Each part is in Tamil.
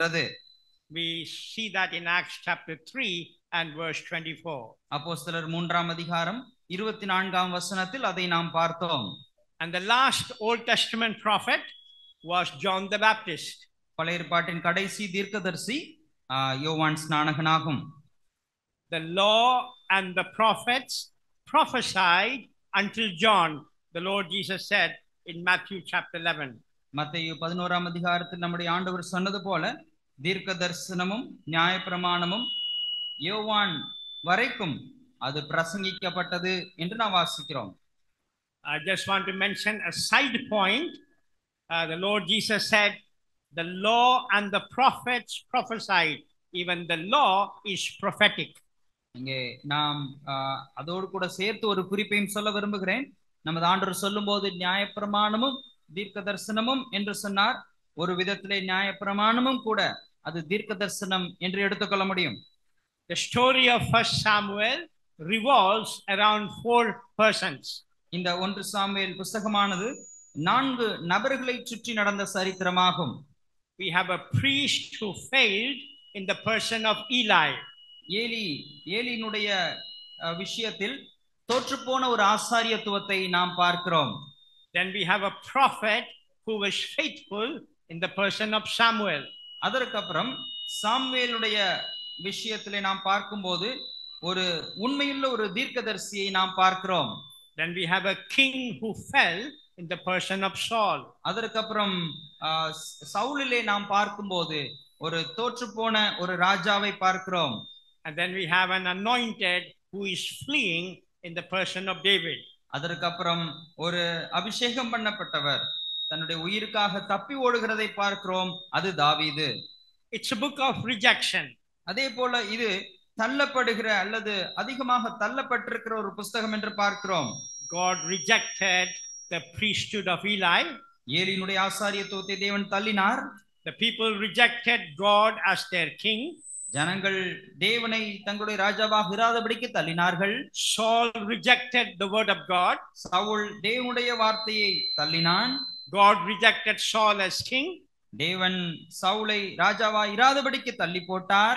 இருக்கிறது we see that in acts chapter 3 and verse 24 அப்போஸ்தலர் மூன்றாம் அதிகாரம் 24ஆம் வசனத்தில் அதை நாம் பார்த்தோம் and the last old testament prophet was john the baptist பழைய ஏற்பாட்டின் கடைசி தீர்க்கதரிசி யோவான் ஸ்நானகனாகும் the law and the prophets prophesied until john the lord jesus said in matthew chapter 11 மத்தேயு 11ஆம் அதிகாரத்தில் நம்முடைய ஆண்டவர் சொன்னது போல தீர்க்க தரிசனமும் நியாய பிரமாணமும் யோவான் வரைக்கும் அது பிரசங்கிக்கப்பட்டது என்று நாம் வாசிக்கிறோம் I just want to mention a side point. Uh, the Lord Jesus said, The law and the prophets prophesied. Even the law is prophetic. இங்கே நாம் uh, அதோடு கூட சேர்த்து ஒரு குறிப்பையும் சொல்ல விரும்புகிறேன் நமது ஆண்டவர் சொல்லும்போது நியாயப்பிரமாணமும் தீர்க்க தரிசனமும் என்று சொன்னார் ஒரு விதத்திலே நியாயப்பிரமாணமும் கூட அது தீர்க்க தரிசனம் என்று எடுத்துக்கொள்ள முடியும் The story of First Samuel revolves around four persons. இந்த ஒன்று சாமுவேல் புஸ்தகமானது நான்கு நபர்களை சுற்றி நடந்த சரித்திரமாகும். We have a priest who failed in the person of Eli. Eli ஏலியினுடைய விஷயத்தில் தோற்று போன ஒரு ஆசாரியத்துவத்தை நாம் பார்க்கிறோம். Then we have a prophet who was faithful in the person of Samuel. அதற்கப்புறம் சாம்வேலுடைய விஷயத்தில் நாம் பார்க்கும்போது ஒரு உண்மையுள்ள ஒரு தீர்க்கதரிசியை நாம் பார்க்கிறோம் then we have a king who fell in the person of Saul அதற்கப்புறம் சவுலிலே நாம் பார்க்கும்போது ஒரு தோற்றுப்போன ஒரு ராஜாவை பார்க்கிறோம் and then we have an anointed who is fleeing in the person of David அதற்கப்புறம் ஒரு அபிஷேகம் பண்ணப்பட்டவர் தன்னுடைய உயிருக்காக தப்பி ஓடுகிறதை பார்க்கிறோம் அது தாவீது இட்ஸ் புக் ஆஃப் ரிஜெக்ஷன் அதே போல இது தள்ளப்படுகிற அல்லது அதிகமாக தள்ளப்பட்டிருக்கிற ஒரு புஸ்தகம் என்று பார்க்கிறோம் God rejected the priesthood of Eli. ஏலியினுடைய ஆசாரியத்துவத்தை தேவன் தள்ளினார். The people rejected God as their king. ஜனங்கள் தேவனை தங்களுடைய ராஜாவாக இராதபடிக்கு தள்ளினார்கள் Saul rejected the word of God. Saul தேவனுடைய வார்த்தையை தள்ளினான் God rejected Saul as king. தேவன் சவுலை ராஜாவா இராதபடிக்கு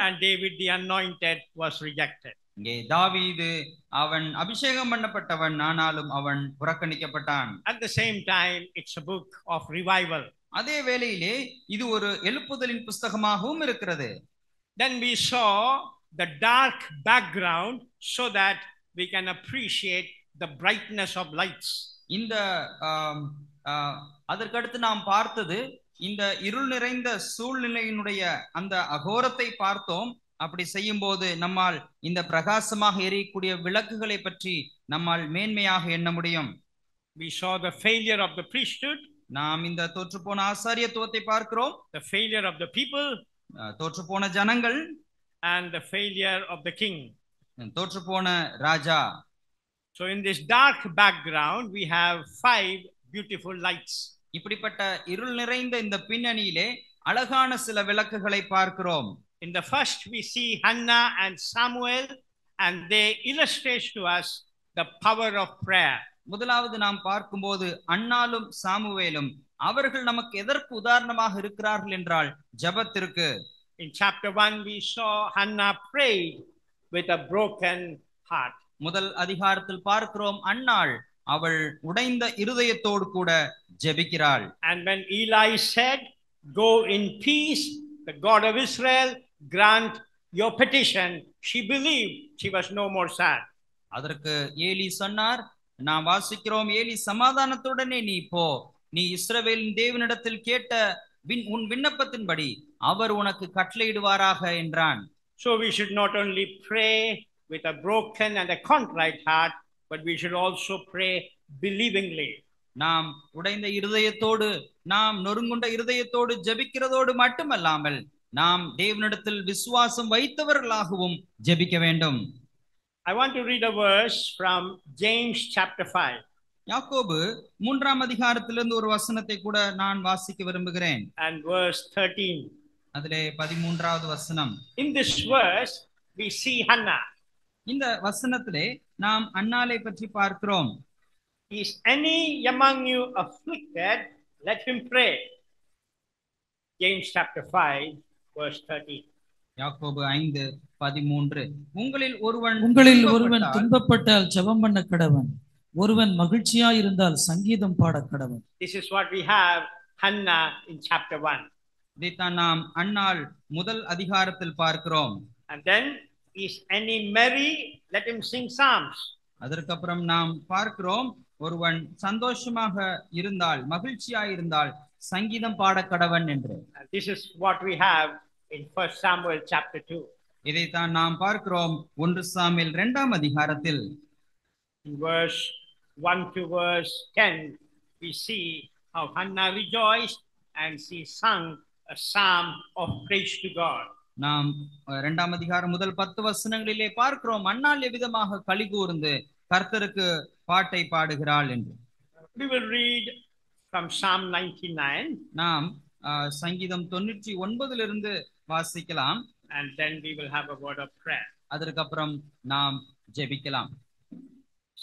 and David the anointed was rejected. இங்கே தாவீது அவன் அபிஷேகம் பண்ணப்பட்டவன் at the same time it's a book of revival. அதே வேளையிலே இது ஒரு எழுப்புதலின் then we saw the dark background so that we can appreciate the brightness of lights இந்த அதற்கடுத்து நாம் பார்த்தது இந்த இருள் நிறைந்த சூழ்நிலையினுடைய அந்த அகோரத்தை பார்த்தோம் அப்படி செய்யும் போது நம்மால் இந்த பிரகாசமாக எரியக்கூடிய விளக்குகளை பற்றி நம்மால் மேன்மையாக எண்ண முடியும் we saw the failure of the priesthood நாம் இந்த தோற்று போன ஆசாரியத்துவத்தை பார்க்கிறோம் the failure of the people தோற்று போன ஜனங்கள் and the failure of the king தோற்று போன ராஜா so in this dark background we have five beautiful lights இப்படிப்பட்ட இருள் நிறைந்த இந்த பின்னணியிலே அழகான சில விளக்குகளை பார்க்கிறோம் in the first we see hannah and samuel and they illustrate to us the power of prayer முதலாவது நாம் பார்க்கும்போது அண்ணாலும் சாமுவேலும் அவர்கள் நமக்கு எதற்கு உதாரணமாக இருக்கிறார்கள் என்றால் ஜபத்திற்கு in chapter 1 we saw Hannah prayed with a broken heart முதல் அதிகாரத்தில் பார்க்கிறோம் அண்ணாள் அவள் உடைந்த இருதயத்தோடு கூட ஜெபிக்கிறாள் and when eli said go in peace the god of israel grant your petition she believed she was no more sad அதற்கு ஏலி சொன்னார் நாம் வாசிக்கிறோம் ஏலி சமாதானத்துடனே நீ போ நீ இஸ்ரவேலின் தேவனிடத்தில் கேட்ட உன் விண்ணப்பத்தின்படி அவர் உனக்கு கட்டளையிடுவாராக என்றான் so we should not only pray with a broken and a contrite heart but we should also pray believingly நாம் உடைந்த இருதயத்தோடு நாம் நொறுங்குண்ட இருதயத்தோடு ஜபிக்கிறதோடு மட்டுமல்லாமல் நாம் தேவனிடத்தில் விசுவாசம் வைத்தவர்களாகவும் ஜபிக்க வேண்டும் I want to read a verse from James chapter 5. யாக்கோபு மூன்றாம் அதிகாரத்திலிருந்து ஒரு வசனத்தை கூட நான் வாசிக்க விரும்புகிறேன் and verse 13 அதிலே 13வது வசனம் in this verse we see Hannah இந்த வசனத்திலே நாம் அண்ணாலை பற்றி பார்க்கிறோம் is any among you afflicted let him pray James chapter 5 verse 30 யாக்கோபு 5 13 உங்களில் ஒருவன் உங்களில் ஒருவன் துன்பப்பட்டால் ஜெபம் பண்ண கடவன் ஒருவன் மகிழ்ச்சியா இருந்தால் சங்கீதம் பாட கடவன் this is what we have Hannah in chapter 1 இதைத்தான் நாம் அண்ணால் முதல் அதிகாரத்தில் பார்க்கிறோம் and then is any merry let him sing psalms அதற்கப்புறம் நாம் பார்க்கிறோம் ஒருவன் சந்தோஷமாக இருந்தால் மகிழ்ச்சியா இருந்தால் சங்கீதம் பாட கடவன் என்று this is what we have in first samuel chapter 2 இதை தான் நாம் பார்க்கிறோம் ஒன்று சாமியில் இரண்டாம் அதிகாரத்தில் verse 1 to verse 10 we see how Hannah rejoiced and she sung a psalm of praise to God நாம் இரண்டாம் அதிகாரம் முதல் பத்து வசனங்களிலே பார்க்கிறோம் அண்ணால் எவ்விதமாக கழி கூர்ந்து கர்த்தருக்கு பாட்டை பாடுகிறாள் என்று we will read from psalm 99 நாம் சங்கீதம் தொண்ணூற்றி ஒன்பதிலிருந்து வாசிக்கலாம் and then we will have a word நாம் ஜெபிக்கலாம்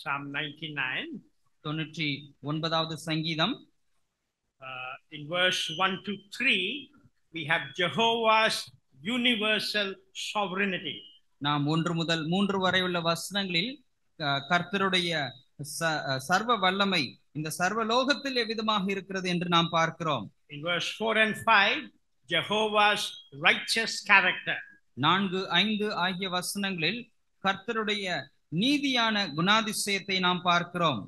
psalm 99 தொண்ணூற்றி ஒன்பதாவது சங்கீதம் uh, in verse 1 to 3 we have jehovah's universal sovereignty நாம் ஒன்று முதல் மூன்று வரை உள்ள வசனங்களில் கர்த்தருடைய சர்வ வல்லமை இந்த சர்வ லோகத்தில் எவ்விதமாக இருக்கிறது என்று நாம் பார்க்கிறோம் jehovah's righteous character நான்கு ஐந்து ஆகிய வசனங்களில் கர்த்தருடைய நீதியான குணாதிசயத்தை நாம் பார்க்கிறோம்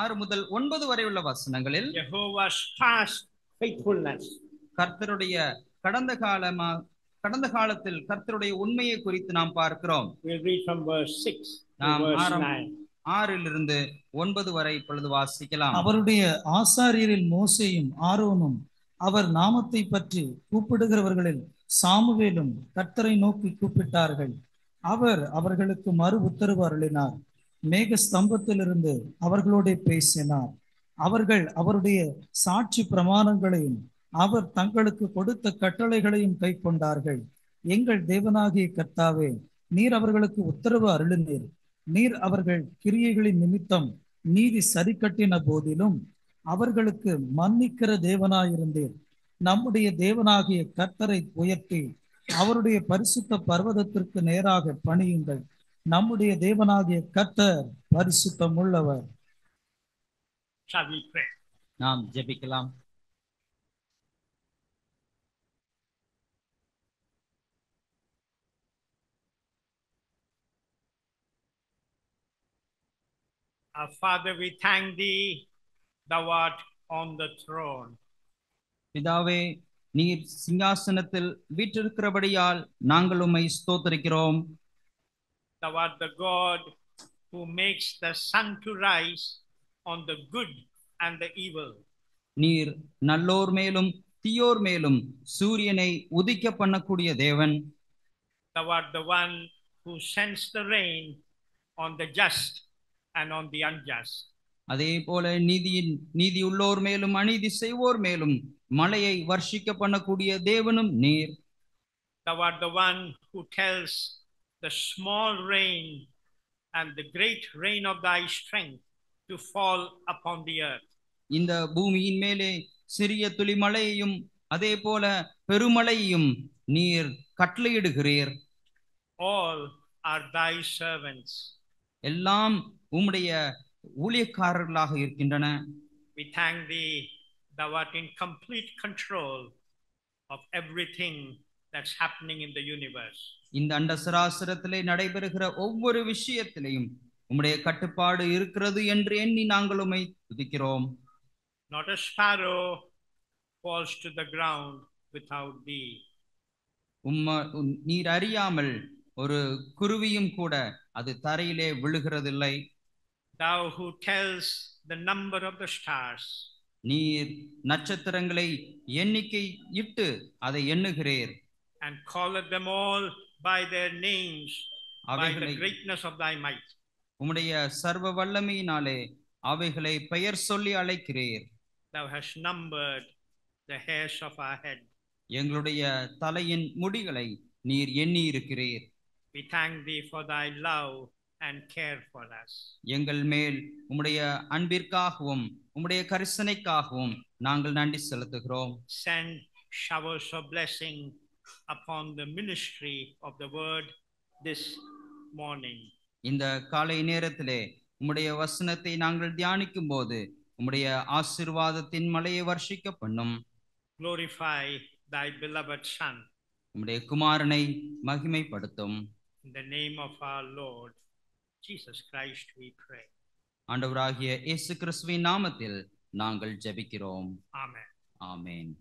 ஆறு முதல் ஒன்பது வரை உள்ள வசனங்களில் jehovah's past faithfulness கர்த்தருடைய கடந்த காலமா கடந்த காலத்தில் கர்த்தருடைய உண்மையை குறித்து நாம் பார்க்கிறோம் ஆறிலிருந்து ஒன்பது வரை இப்பொழுது வாசிக்கலாம் அவருடைய ஆசாரியரில் மோசையும் ஆரோனும் அவர் நாமத்தை பற்றி கூப்பிடுகிறவர்களில் சாமுவேலும் கர்த்தரை நோக்கி கூப்பிட்டார்கள் அவர் அவர்களுக்கு மறு உத்தரவு அருளினார் மேக ஸ்தம்பத்திலிருந்து அவர்களோட பேசினார் அவர்கள் அவருடைய சாட்சி பிரமாணங்களையும் அவர் தங்களுக்கு கொடுத்த கட்டளைகளையும் கை கொண்டார்கள் எங்கள் தேவனாகிய கர்த்தாவே நீர் அவர்களுக்கு உத்தரவு அருளினீர் நீர் அவர்கள் கிரியைகளின் நிமித்தம் நீதி சரி கட்டின போதிலும் அவர்களுக்கு மன்னிக்கிற தேவனாயிருந்தீர் நம்முடைய தேவனாகிய கர்த்தரை உயர்த்தி அவருடைய பரிசுத்த பர்வதத்திற்கு நேராக பணியுங்கள் நம்முடைய தேவனாகிய கர்த்தர் பரிசுத்தம் உள்ளவர் நாம் ஜெபிக்கலாம் Our Father, we thank thee, thou art on the throne. பிதாவே நீர் சிங்காசனத்தில் வீற்றிருக்கிறபடியால் நாங்கள் உம்மை ஸ்தோத்தரிக்கிறோம் Thou art the God who makes the sun to rise on the good and the evil. நீர் நல்லோர் மேலும் தீயோர் மேலும் சூரியனை உதிக்க பண்ணக்கூடிய தேவன் Thou art the one who sends the rain on the just and on the unjust. அதே போல நீதியின் நீதி உள்ளோர் மேலும் அநீதி செய்வோர் மேலும் மலையை வர்ஷிக்க பண்ணக்கூடிய தேவனும் நீர் Thou art the one who tells the small rain and the great rain of thy strength to fall upon the earth. இந்த பூமியின் மேலே சிறிய துளி மழையையும் அதே போல பெருமழையையும் நீர் கட்டளையிடுகிறீர் All are thy servants. எல்லாம் உம்முடைய ஊழியக்காரர்களாக இருக்கின்றன we thank thee thou art in complete control of everything that's happening in the universe இந்த அண்ட சராசரத்திலே நடைபெறுகிற ஒவ்வொரு விஷயத்திலையும் உம்முடைய கட்டுப்பாடு இருக்கிறது என்று எண்ணி நாங்கள் உமை துதிக்கிறோம் not a sparrow falls to the ground without thee உம்ம நீர் அறியாமல் ஒரு குருவியும் கூட அது தரையிலே விழுகிறது இல்லை thou who tells the number of the stars நீ நட்சத்திரங்களை எண்ணிக்கை இட்டு அதை எண்ணுகிறீர் and call them all by their names by the greatness of thy might உம்முடைய சர்வ வல்லமையினாலே அவைகளை பெயர் சொல்லி அழைக்கிறீர் thou hast numbered the hairs of our head எங்களுடைய தலையின் முடிகளை நீர் எண்ணி இருக்கிறீர் We thank thee for thy love and care for us. எங்கள் மேல் உம்முடைய அன்பிற்காகவும் உம்முடைய கரிசனைக்காகவும் நாங்கள் நன்றி செலுத்துகிறோம். Send showers of blessing upon the ministry of the word this morning. இந்த காலை நேரத்திலே உம்முடைய வசனத்தை நாங்கள் தியானிக்கும் போது உம்முடைய ஆசிர்வாதத்தின் மலையை வர்ஷிக்க பண்ணும் glorify thy beloved son உம்முடைய குமாரனை மகிமைப்படுத்தும் In the name of our Lord Jesus Christ we pray. ஆண்டவராகிய இயேசு கிறிஸ்துவின் நாமத்தில் நாங்கள் ஜெபிக்கிறோம் ஆமென் ஆமென்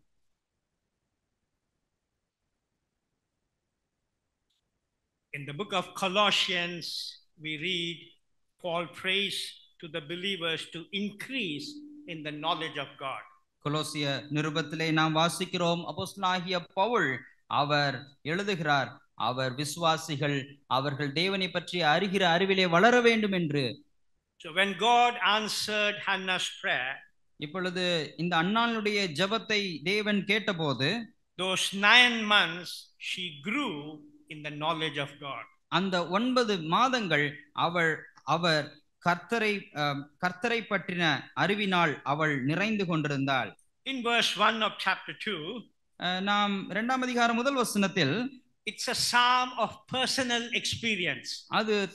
In the book of Colossians we read Paul prays to the believers to increase in the knowledge of God. கொலோசிய நிருபத்திலே நாம் வாசிக்கிறோம் அப்போஸ்தலனாகிய பவுல் அவர் எழுதுகிறார் அவர் விசுவாசிகள் அவர்கள் தேவனை பற்றி அறிகிற அறிவிலே வளர வேண்டும் என்று So when God answered Hannah's prayer, இப்பொழுது இந்த அண்ணாளுடைய ஜபத்தை தேவன் கேட்டபோது those nine months she grew in the knowledge of God. அந்த ஒன்பது மாதங்கள் அவள் அவர் கர்த்தரை கர்த்தரை பற்றின அறிவினால் அவள் நிறைந்து கொண்டிருந்தாள் in verse 1 of chapter 2 நாம் இரண்டாம் அதிகாரம் முதல் வசனத்தில் It's a psalm of personal experience. My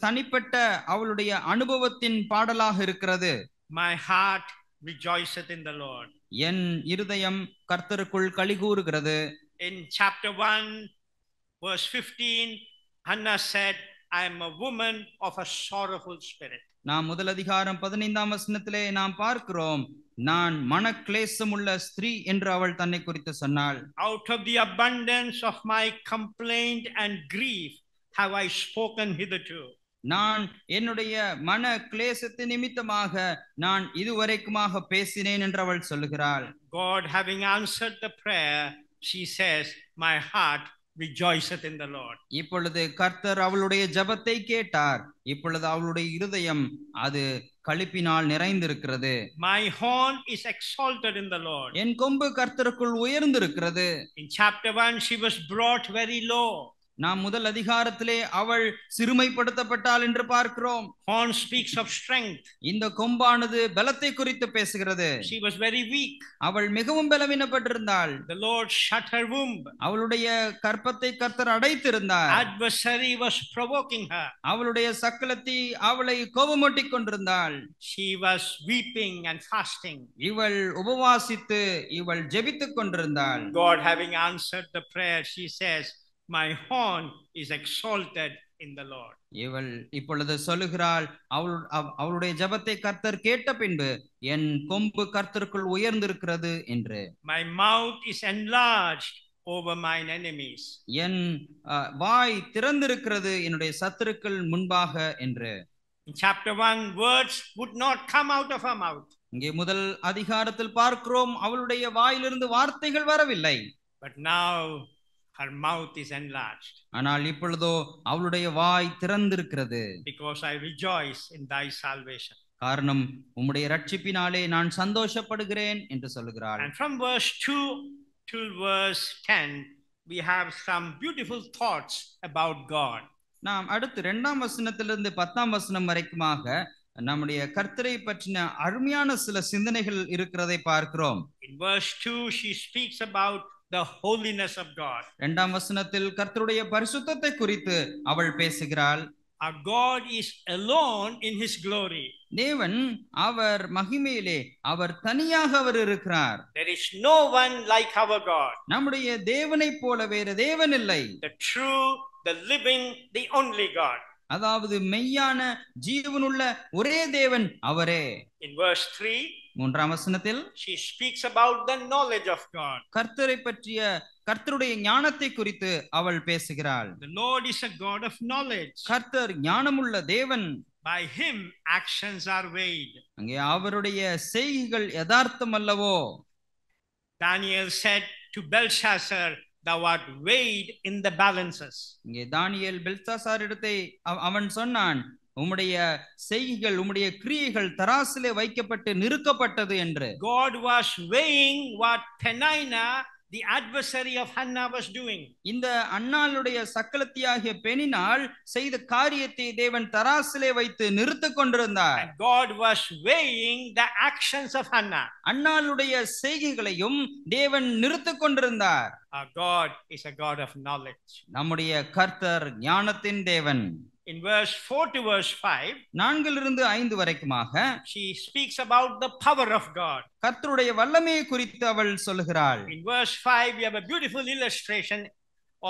heart rejoiceth in the Lord. In chapter 1, verse 15, Hannah said, I am a woman of a sorrowful spirit. நாம் முதல் அதிகாரம் பதினைந்தாம் வசனத்திலே நாம் பார்க்கிறோம் நான் மன உள்ள ஸ்திரீ என்று அவள் தன்னை குறித்து சொன்னாள் out of the abundance of my complaint and grief have I spoken hitherto நான் என்னுடைய மன கிளேசத்து நிமித்தமாக நான் இதுவரைக்குமாக பேசினேன் என்று அவள் சொல்லுகிறாள் God having answered the prayer she says my heart rejoiceth in the Lord இப்பொழுது கர்த்தர் அவளுடைய ஜெபத்தை கேட்டார் இப்பொழுது அவளுடைய இருதயம் அது நிறைந்திருக்கிறது my horn is exalted in the lord என் கொம்பு கர்த்தருக்குள் உயர்ந்திருக்கிறது in chapter 1 she was brought very low நாம் முதல் அதிகாரத்திலே அவள் சிறுமைப்படுத்தப்பட்டாள் என்று பார்க்கிறோம் horn ஸ்பீக்ஸ் ஆஃப் strength இந்த கொம்பானது பலத்தை குறித்து பேசுகிறது she was வெரி வீக் அவள் மிகவும் பலவீனப்பட்டிருந்தாள் the lord shut her womb அவளுடைய கற்பத்தை கர்த்தர் அடைத்திருந்தார் adversary was provoking her அவளுடைய சக்கலத்தி அவளை கோபமூட்டிக் கொண்டிருந்தாள் she was weeping and fasting இவள் உபவாசித்து இவள் ஜெபித்துக் கொண்டிருந்தாள் god having answered the prayer she says my horn is exalted in the Lord இவள் இப்பொழுது சொல்லுகிறாள் அவள் அவளுடைய ஜபத்தை கர்த்தர் கேட்ட பின்பு என் கொம்பு கர்த்தருக்குள் உயர்ந்திருக்கிறது என்று my mouth is enlarge over my enemies என் வாய் திறந்திருக்கிறது என்னுடைய சத்துருக்கள் முன்பாக என்று chapter one words would not come out of her mouth இங்கே முதல் அதிகாரத்தில் பார்க்கிறோம் அவளுடைய வாயிலிருந்து வார்த்தைகள் வரவில்லை but now her mouth is enlarged ஆனால் இப்பொழுதோ அவளுடைய வாய் திறந்திருக்கிறது because i rejoice in thy salvation காரணம் உம்முடைய ரட்சிப்பினாலே நான் சந்தோஷப்படுகிறேன் என்று சொல்கிறாள் and from verse 2 till verse 10 we have some beautiful thoughts about god நாம் அடுத்து இரண்டாம் வசனத்திலிருந்து பத்தாம் வசனம் வரைக்குமாக நம்முடைய கர்த்தரை பற்றின அருமையான சில சிந்தனைகள் இருக்கிறதை பார்க்கிறோம் in verse 2 she speaks about the holiness of God. இரண்டாம் வசனத்தில் கர்த்தருடைய பரிசுத்தத்தை குறித்து அவள் பேசுகிறாள் Our God is alone in his glory. தேவன் அவர் மகிமையிலே அவர் தனியாக அவர் இருக்கிறார் There is no one like our God. நம்முடைய தேவனைப் போல வேறு தேவன் இல்லை. The true, the living, the only God. அதாவது மெய்யான ஜீவனுள்ள ஒரே தேவன் அவரே. In verse 3 மூன்றாம் வசனத்தில் she speaks about the knowledge of god கர்த்தரை பற்றிய கர்த்தருடைய ஞானத்தை குறித்து அவள் பேசுகிறாள் the lord is a god of knowledge கர்த்தர் ஞானமுள்ள தேவன் by him actions are weighed அங்கே அவருடைய செய்கைகள் யதார்த்தம் அல்லவோ daniel said to belshazzar thou art weighed in the balances இங்கே தானியேல் பெல்சாசார் இடத்தை அவன் சொன்னான் உம்முடைய செய்கைகள் உம்முடைய கிரியைகள் தராசிலே வைக்கப்பட்டு நிறுக்கப்பட்டது என்று God was weighing what Penina the adversary of Hannah was doing இந்த அன்னாளுடைய சக்கலத்தியாகிய பெனினால் செய்த காரியத்தை தேவன் தராசிலே வைத்து நிறுத்திக் கொண்டிருந்தார் God was weighing the actions of Hannah அன்னாளுடைய செய்கைகளையும் தேவன் நிறுத்திக் கொண்டிருந்தார் God is a God of knowledge நம்முடைய கர்த்தர் ஞானத்தின் தேவன் in verse 4 to verse 5 நான்கிலிருந்து 5 வரைக்குமாக she speaks about the power of god கர்த்தருடைய வல்லமையை குறித்து அவள் சொல்கிறாள் in verse 5 we have a beautiful illustration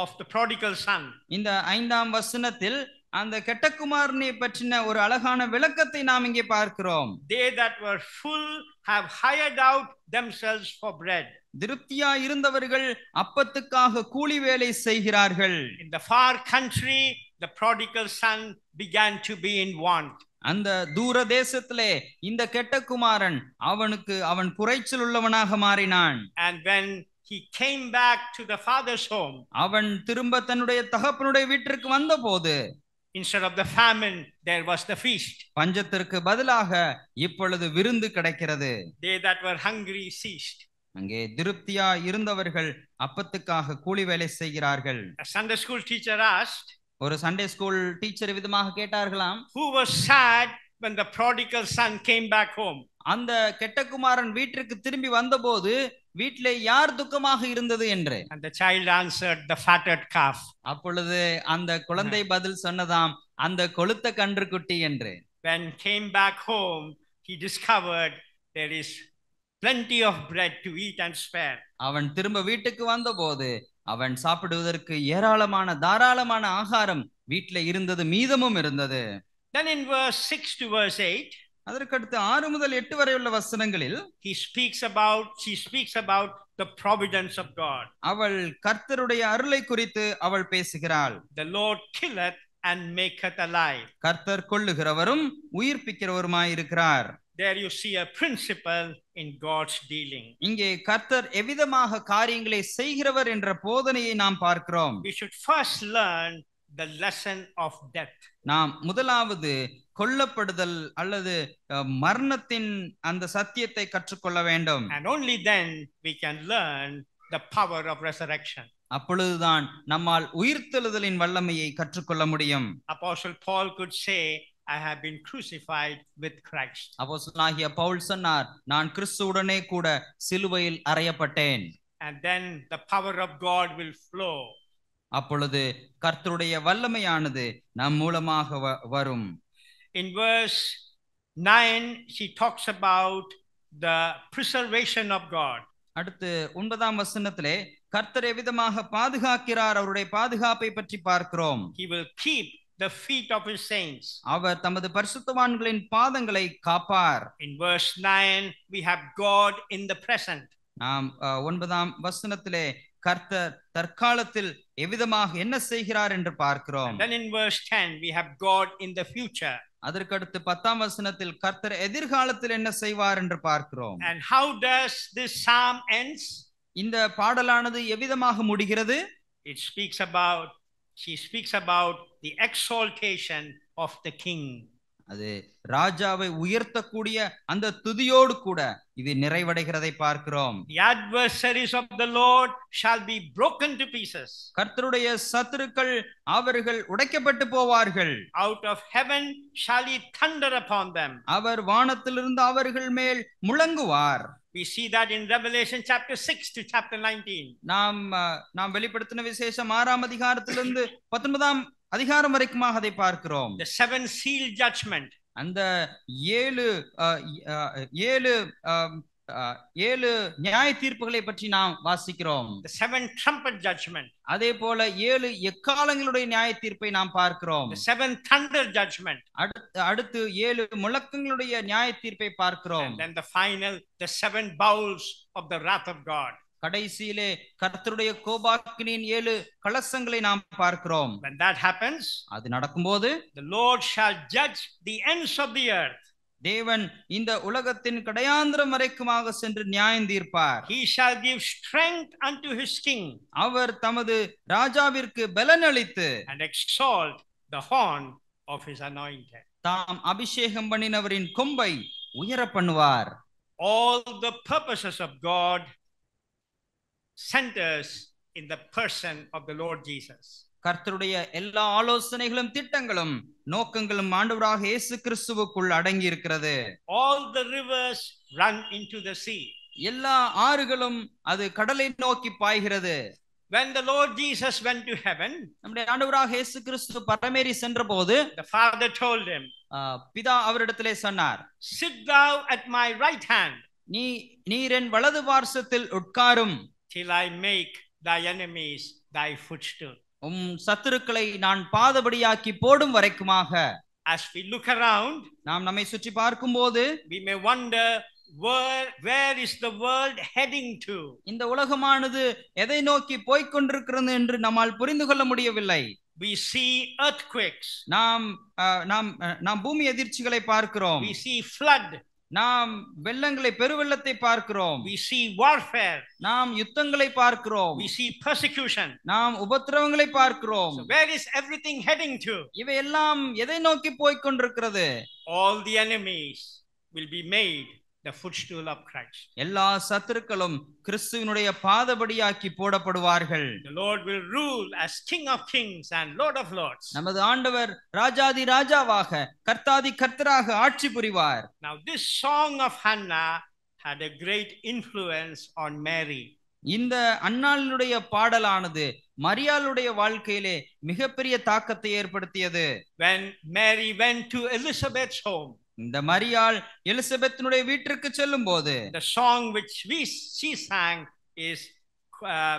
of the prodigal son இந்த ஐந்தாம் வசனத்தில் அந்த கெட்டகுமாரனை பற்றின ஒரு அழகான விளக்கத்தை நாம் இங்கே பார்க்கிறோம் they that were full have hired out themselves for bread திருப்தியா இருந்தவர்கள் அப்பத்துக்காக கூலி வேலை செய்கிறார்கள் in the far country the prodigal son began to be in want. அந்த தூர தேசத்திலே இந்த கெட்ட குமாரன் அவனுக்கு அவன் குறைச்சல் உள்ளவனாக மாறினான் and when he came back to the father's home அவன் திரும்ப தன்னுடைய தகப்பனுடைய வீட்டிற்கு instead of the famine there was the feast பஞ்சத்திற்கு பதிலாக இப்பொழுது விருந்து கிடைக்கிறது they that were hungry ceased அங்கே திருப்தியா இருந்தவர்கள் அப்பத்துக்காக கூலி வேலை செய்கிறார்கள் a sunday school teacher asked ஒரு சண்டே ஸ்கூல் டீச்சர் விதமாக கேட்டார்களாம் who was sad when the prodigal son came back home அந்த கெட்டகுமாரன் வீட்டிற்கு திரும்பி வந்தபோது வீட்டிலே யார் துக்கமாக இருந்தது என்று அந்த child answered the fatted calf அப்பொழுது அந்த குழந்தை பதில் சொன்னதாம் அந்த கொழுத்த கன்றுக்குட்டி என்று when came back home he discovered there is plenty of bread to eat and spare அவன் திரும்ப வீட்டுக்கு வந்தபோது அவன் சாப்பிடுவதற்கு ஏராளமான தாராளமான ஆகாரம் வீட்டில் இருந்தது மீதமும் இருந்தது தென் in verse 6 to verse 8 அதற்கடுத்து ஆறு முதல் எட்டு வரை உள்ள வசனங்களில் he speaks about she speaks about the providence of God அவள் கர்த்தருடைய அருளை குறித்து அவள் பேசுகிறாள் the lord killeth and maketh alive கர்த்தர் கொல்லுகிறவரும் உயிர்ப்பிக்கிறவருமாய் இருக்கிறார் there you see a principle in God's dealing. இங்கே கர்த்தர் எவ்விதமாக காரியங்களை செய்கிறவர் என்ற போதனையை நாம் பார்க்கிறோம். We should first learn the lesson of death. நாம் முதலாவது கொல்லப்படுதல் அல்லது மரணத்தின் அந்த சத்தியத்தை கற்றுக்கொள்ள வேண்டும். And only then we can learn the power of resurrection. அப்பொழுதுதான் நம்மால் உயிர்த்தெழுதலின் வல்லமையை கற்றுக்கொள்ள முடியும். Apostle Paul could say I have been crucified with Christ. அப்போஸ்தலனாகிய பவுல் சொன்னார் நான் கிறிஸ்துவுடனே கூட சிலுவையில் அறையப்பட்டேன். And then the power of God will flow. அப்பொழுது கர்த்தருடைய வல்லமையானது நம் மூலமாக வரும். In verse 9 he talks about the preservation of God. அடுத்து ஒன்பதாம் வசனத்திலே கர்த்தர் எவ்விதமாக பாதுகாக்கிறார் அவருடைய பாதுகாப்பை பற்றி பார்க்கிறோம். He will keep the feet of his saints அவர் தமது பரிசுத்தவான்களின் பாதங்களை காப்பார் in verse 9 we have god in the present நாம் ஒன்பதாம் வசனத்திலே கர்த்தர் தற்காலத்தில் எவ்விதமாக என்ன செய்கிறார் என்று பார்க்கிறோம் then in verse 10 we have god in the future அதற்கடுத்து பத்தாம் வசனத்தில் கர்த்தர் எதிர்காலத்தில் என்ன செய்வார் என்று பார்க்கிறோம் and how does this psalm ends இந்த பாடலானது எவ்விதமாக முடிகிறது it speaks about she speaks about the exaltation of the king அது ராஜாவை உயர்த்தக்கூடிய அந்த துதியோடு கூட இது நிறைவடைகிறதை பார்க்கிறோம் the adversaries of the lord shall be broken to pieces கர்த்தருடைய சத்துருக்கள் அவர்கள் உடைக்கப்பட்டு போவார்கள் out of heaven shall he thunder upon them அவர் வானத்திலிருந்து அவர்கள் மேல் முழங்குவார் we see that in revelation chapter 6 to chapter 19 நாம் நாம் வெளிப்படுத்தின விசேஷம் ஆறாம் அதிகாரத்திலிருந்து 19ஆம் அதிகாரம் வரைக்குமாக அதை பார்க்கிறோம் the seven seal judgment அந்த ஏழு ஏழு ஏழு நியாய தீர்ப்புகளை பற்றி நாம் வாசிக்கிறோம் the seven trumpet judgment அதே போல ஏழு எக்காலங்களுடைய நியாய தீர்ப்பை நாம் பார்க்கிறோம் the seven thunder judgment அடுத்து அடுத்து ஏழு முழக்கங்களுடைய நியாய தீர்ப்பை பார்க்கிறோம் and then the final the seven bowls of the wrath of god கடைசியிலே கர்த்தருடைய கோபாக்கினின் ஏழு கலசங்களை நாம் பார்க்கிறோம் when that happens அது நடக்கும்போது the lord shall judge the ends of the earth தேவன் இந்த உலகத்தின் கடையாந்திரம் வரைக்குமாக சென்று நியாயம் தீர்ப்பார் he shall give strength unto his king அவர் தமது ராஜாவிற்கு பலன் அளித்து and exalt the horn of his anointed தாம் அபிஷேகம் பண்ணினவரின் கொம்பை உயர பண்ணுவார் all the purposes of god centers in the person of the Lord Jesus. கர்த்தருடைய எல்லா ஆலோசனைகளும் திட்டங்களும் நோக்கங்களும் ஆண்டவராக இயேசு கிறிஸ்துவுக்குள் அடங்கி இருக்கிறது all the rivers run into the sea எல்லா ஆறுகளும் அது கடலை நோக்கி பாய்கிறது when the lord jesus went to heaven நம்முடைய ஆண்டவராக இயேசு கிறிஸ்து பரமேறி சென்றபோது the father told him பிதா அவரிடத்திலே சொன்னார் sit thou at my right hand நீ நீரென் வலது பார்சத்தில் உட்காரும் till I make thy enemies thy footstool. உம் சத்துருக்களை நான் பாதபடியாக்கி போடும் வரைக்குமாக as we look around நாம் நம்மை சுற்றி பார்க்கும்போது we may wonder where where is the world heading to இந்த உலகமானது எதை நோக்கி போய் கொண்டிருக்கிறது என்று நம்மால் புரிந்து கொள்ள முடியவில்லை we see earthquakes நாம் நாம் நாம் பூமி அதிர்ச்சிகளை பார்க்கிறோம் we see flood நாம் வெள்ளங்களை பெருவெள்ளத்தை பார்க்கிறோம் we see warfare நாம் யுத்தங்களை பார்க்கிறோம் we see persecution நாம் உபத்திரவங்களை பார்க்கிறோம் so where is everything heading to இவை எல்லாம் எதை நோக்கி போய் கொண்டிருக்கிறது all the enemies will be made the footstool of Christ. எல்லா சத்துருக்களும் கிறிஸ்துவினுடைய பாதபடியாக்கி போடப்படுவார்கள். The Lord will rule as King of kings and Lord of lords. நமது ஆண்டவர் ராஜாதி ராஜாவாக கர்த்தாதி கர்த்தராக ஆட்சி புரிவார். Now this song of Hannah had a great influence on Mary. இந்த அன்னாளினுடைய பாடலானது மரியாளுடைய வாழ்க்கையிலே மிகப்பெரிய தாக்கத்தை ஏற்படுத்தியது when mary went to elizabeth's home இந்த மரியாள் எலிசபெத்தினுடைய வீட்டிற்கு செல்லும் போது the song which we she sang is uh,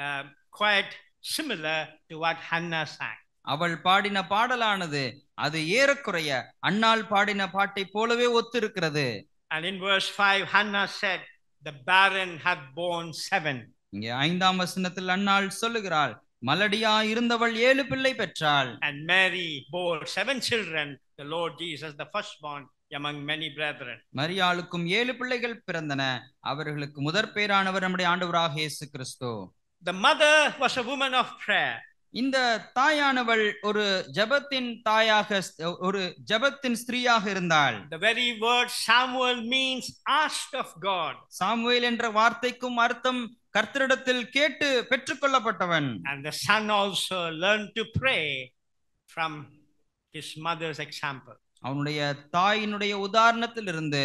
uh, quite similar to what Hannah sang அவள் பாடின பாடலானது அது ஏறக்குறைய அன்னாள் பாடின பாட்டை போலவே ஒத்து இருக்கிறது and in verse 5 Hannah said the barren had born seven இங்கே ஐந்தாம் வசனத்தில் அன்னாள் சொல்லுகிறாள் மலடியா இருந்தவள் ஏழு பிள்ளை பெற்றாள் and Mary bore seven children the Lord Jesus, the firstborn among many brethren. மரியாளுக்கும் ஏழு பிள்ளைகள் பிறந்தன அவர்களுக்கு முதற் பேரானவர் நம்முடைய ஆண்டவராக இயேசு கிறிஸ்து. The mother was a woman of prayer. இந்த தாயானவள் ஒரு ஜபத்தின் தாயாக ஒரு ஜபத்தின் ஸ்திரீயாக இருந்தாள் the very word samuel means asked of god samuel என்ற வார்த்தைக்கும் அர்த்தம் கர்த்தரிடத்தில் கேட்டு பெற்றுக்கொள்ளப்பட்டவன் and the son also learned to pray from his mother's example அவனுடைய தாயினுடைய உதாரணத்திலிருந்து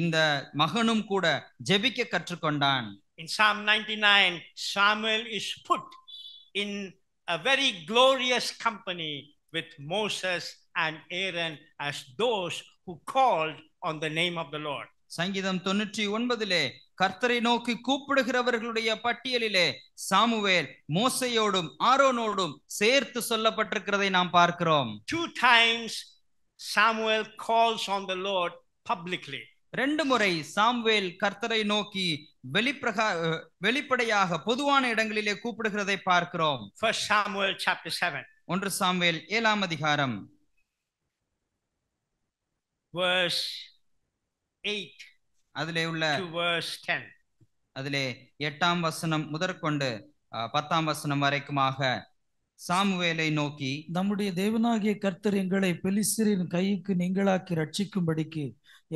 இந்த மகனும் கூட ஜெபிக்க கற்றுக்கொண்டான் in psalm 99 samuel is put in a very glorious company with moses and aaron as those who called on the name of the lord சங்கீதம் தொண்ணூற்றி ஒன்பதிலே கர்த்தரை நோக்கி கூப்பிடுகிறவர்களுடைய பட்டியலிலே சாமுவேல் மோசையோடும் ஆரோனோடும் சேர்த்து சொல்லப்பட்டிருக்கிறதை நாம் பார்க்கிறோம் two times samuel calls on the ரெண்டு முறை சாம்வேல் கர்த்தரை நோக்கி வெளிப்பிரகா வெளிப்படையாக பொதுவான இடங்களிலே கூப்பிடுகிறதை பார்க்கிறோம் 7 ஒன்று சாம்வேல் ஏழாம் அதிகாரம் verse எயிட் அதிலே உள்ள அதிலே எட்டாம் வசனம் முதற்கொண்டு பத்தாம் வசனம் வரைக்குமாக சாமுவேலை நோக்கி நம்முடைய தேவனாகிய கர்த்தர் எங்களை பெலிசிரின் கைக்கு நீங்களாக்கி ரட்சிக்கும்படிக்கு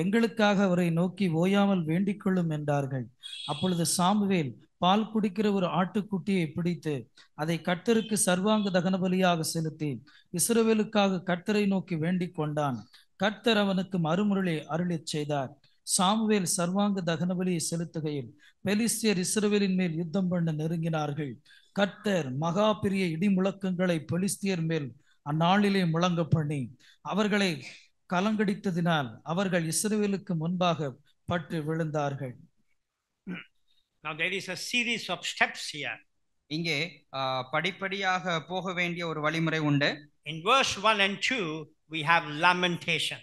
எங்களுக்காக அவரை நோக்கி ஓயாமல் வேண்டிக் கொள்ளும் என்றார்கள் அப்பொழுது சாமுவேல் பால் குடிக்கிற ஒரு ஆட்டுக்குட்டியை பிடித்து அதை கர்த்தருக்கு சர்வாங்க தகன பலியாக செலுத்தி இஸ்ரவேலுக்காக கர்த்தரை நோக்கி வேண்டிக் கொண்டான் கர்த்தர் அவனுக்கு மறுமுருளை அருளி செய்தார் சாமுவேல் சர்வாங்க தகன வழியை செலுத்துகையில் பெலிஸ்தியர் இஸ்ரவேலின் மேல் யுத்தம் பண்ண நெருங்கினார்கள் கர்த்தர் மகா பெரிய இடி முழக்கங்களை பெலிஸ்தியர் மேல் அந்நாளிலே முழங்க பண்ணி அவர்களை கலங்கடித்ததினால் அவர்கள் இஸ்ரேலுக்கு முன்பாக பட்டு விழுந்தார்கள் Now there is a series of steps here. இங்கே படிப்படியாக போக வேண்டிய ஒரு வழிமுறை உண்டு. In verse 1 and 2 we have lamentation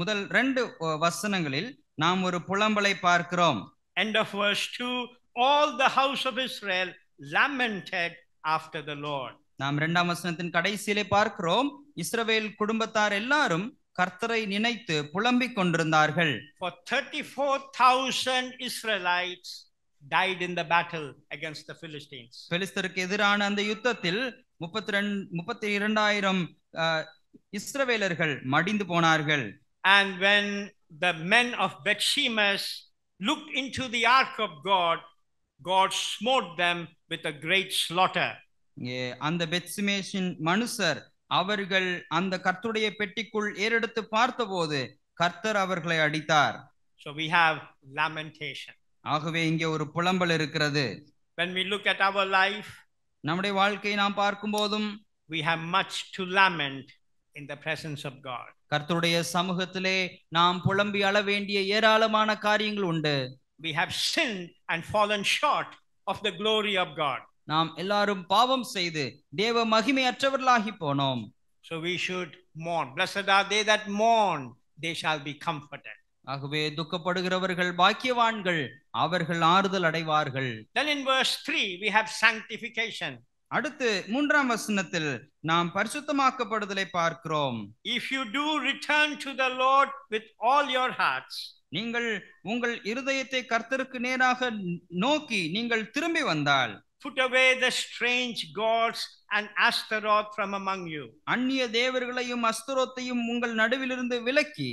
முதல் ரெண்டு வசனங்களில் நாம் ஒரு புலம்பலை பார்க்கிறோம் end of verse 2 all the house of israel lamented after the lord நாம் இரண்டாம் வசனத்தின் கடைசியிலே பார்க்கிறோம் இஸ்ரவேல் குடும்பத்தார் எல்லாரும் கர்த்தரை நினைத்து புலம்பிக் கொண்டிருந்தார்கள் for 34000 israelites died in the battle against the philistines பெலிஸ்தருக்கு எதிரான அந்த யுத்தத்தில் முப்பத்தி ரெண்டு முப்பத்தி இரண்டாயிரம் இஸ்ரவேலர்கள் மடிந்து போனார்கள் and when the men of bethshemes looked into the ark of God God smote them with a great slaughter அந்த பெத்சிமேஷின் மனுஷர் அவர்கள் அந்த கர்த்தருடைய பெட்டிக்குள் ஏறெடுத்து பார்த்தபோது கர்த்தர் அவர்களை அடித்தார் so we have lamentation ஆகவே இங்கே ஒரு புலம்பல் இருக்கிறது when we look at our life நம்முடைய வாழ்க்கையை நாம் பார்க்கும் we have much to lament in the presence of God. கர்த்தருடைய சமூகத்திலே நாம் புலம்பி அள வேண்டிய ஏராளமான காரியங்கள் உண்டு. We have sinned and fallen short of the glory of God. நாம் எல்லாரும் பாவம் செய்து தேவ மகிமையற்றவர்களாகி போனோம். So we should mourn. Blessed are they that mourn, they shall be comforted. ஆகவே துக்கப்படுகிறவர்கள் பாக்கியவான்கள் அவர்கள் ஆறுதல் அடைவார்கள். Then in verse 3 we have sanctification. அடுத்து மூன்றாம் வசனத்தில் நாம் பரிசுத்தமாக்கப்படுதலை பார்க்கிறோம் if you do return to the Lord with all your hearts நீங்கள் உங்கள் இருதயத்தை கர்த்தருக்கு நேராக நோக்கி நீங்கள் திரும்பி வந்தால் put away the strange gods and ஆஸ்டரோத் from among you. அந்நிய தேவர்களையும் அஸ்தரோத்தையும் உங்கள் நடுவிலிருந்து விலக்கி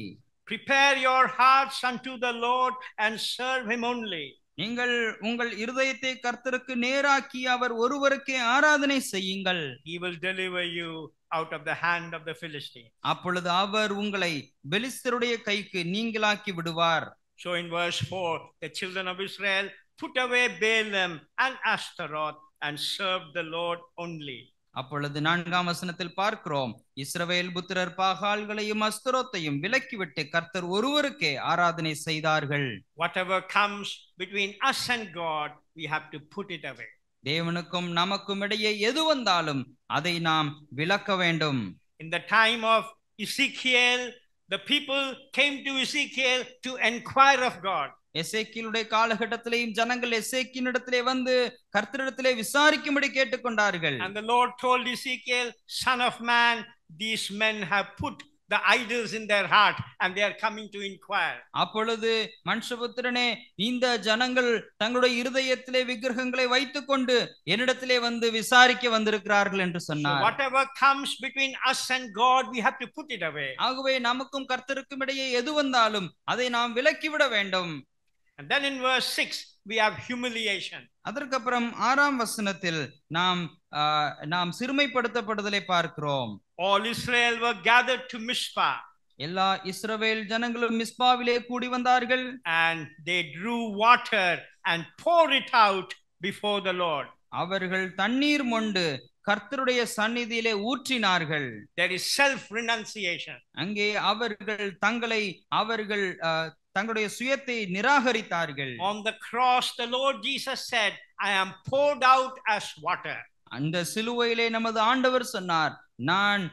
prepare your hearts unto the Lord and serve him only. நீங்கள் உங்கள் இருதயத்தை கர்த்தருக்கு நேராக்கி அவர் ஒருவருக்கே ஆராதனை செய்யுங்கள் he will deliver you out of the hand of the philistine அப்பொழுது அவர் உங்களை பெலிஸ்தருடைய கைக்கு நீங்களாக்கி விடுவார் so in verse 4 the children of israel put away balaam and ashtaroth and served the lord only அப்பொழுது நான்காம் வசனத்தில் பார்க்கிறோம் இஸ்ரவேல் புத்திரர் பாகால்களையும் அஸ்துரோத்தையும் விலக்கிவிட்டு கர்த்தர் ஒருவருக்கே ஆராதனை செய்தார்கள் தேவனுக்கும் நமக்கும் இடையே எது வந்தாலும் அதை நாம் விளக்க வேண்டும் இந்த the time the people came to ezekiel to inquire of god எசேக்கியனுடைய காலகட்டத்திலேயும் ஜனங்கள் எசேக்கியனிடத்திலே வந்து கர்த்தரிடத்திலே விசாரிக்கும்படி கேட்டுக்கொண்டார்கள் and the lord told ezekiel son of man these men have put the idols in their heart and they are coming to inquire அப்பொழுது மனுஷபுத்திரனே இந்த ஜனங்கள் தங்களுடைய இருதயத்திலே விக்கிரகங்களை வைத்துக்கொண்டு என்னிடத்திலே வந்து விசாரிக்க வந்திருக்கிறார்கள் என்று சொன்னார் whatever comes between us and god we have to put it away ஆகவே நமக்கும் கர்த்தருக்கும் இடையே எது வந்தாலும் அதை நாம் விலக்கி விட வேண்டும் And then in verse 6, we have humiliation. All Israel were gathered to Mishpah. எல்லா இஸ்ரவேல் ஜனங்களும் மிஸ்பாவிலே கூடி வந்தார்கள். And they drew water and poured it out before the Lord. அவர்கள் தண்ணீர் மொண்டு கர்த்தருடைய சந்நிதியிலே ஊற்றினார்கள் there is self renunciation அங்கே அவர்கள் தங்களை அவர்கள் தங்களுடைய சுயத்தை நிராகரித்தார்கள் on the cross the lord jesus said i am poured out as water அந்த சிலுவையிலே நமது ஆண்டவர் சொன்னார் நான்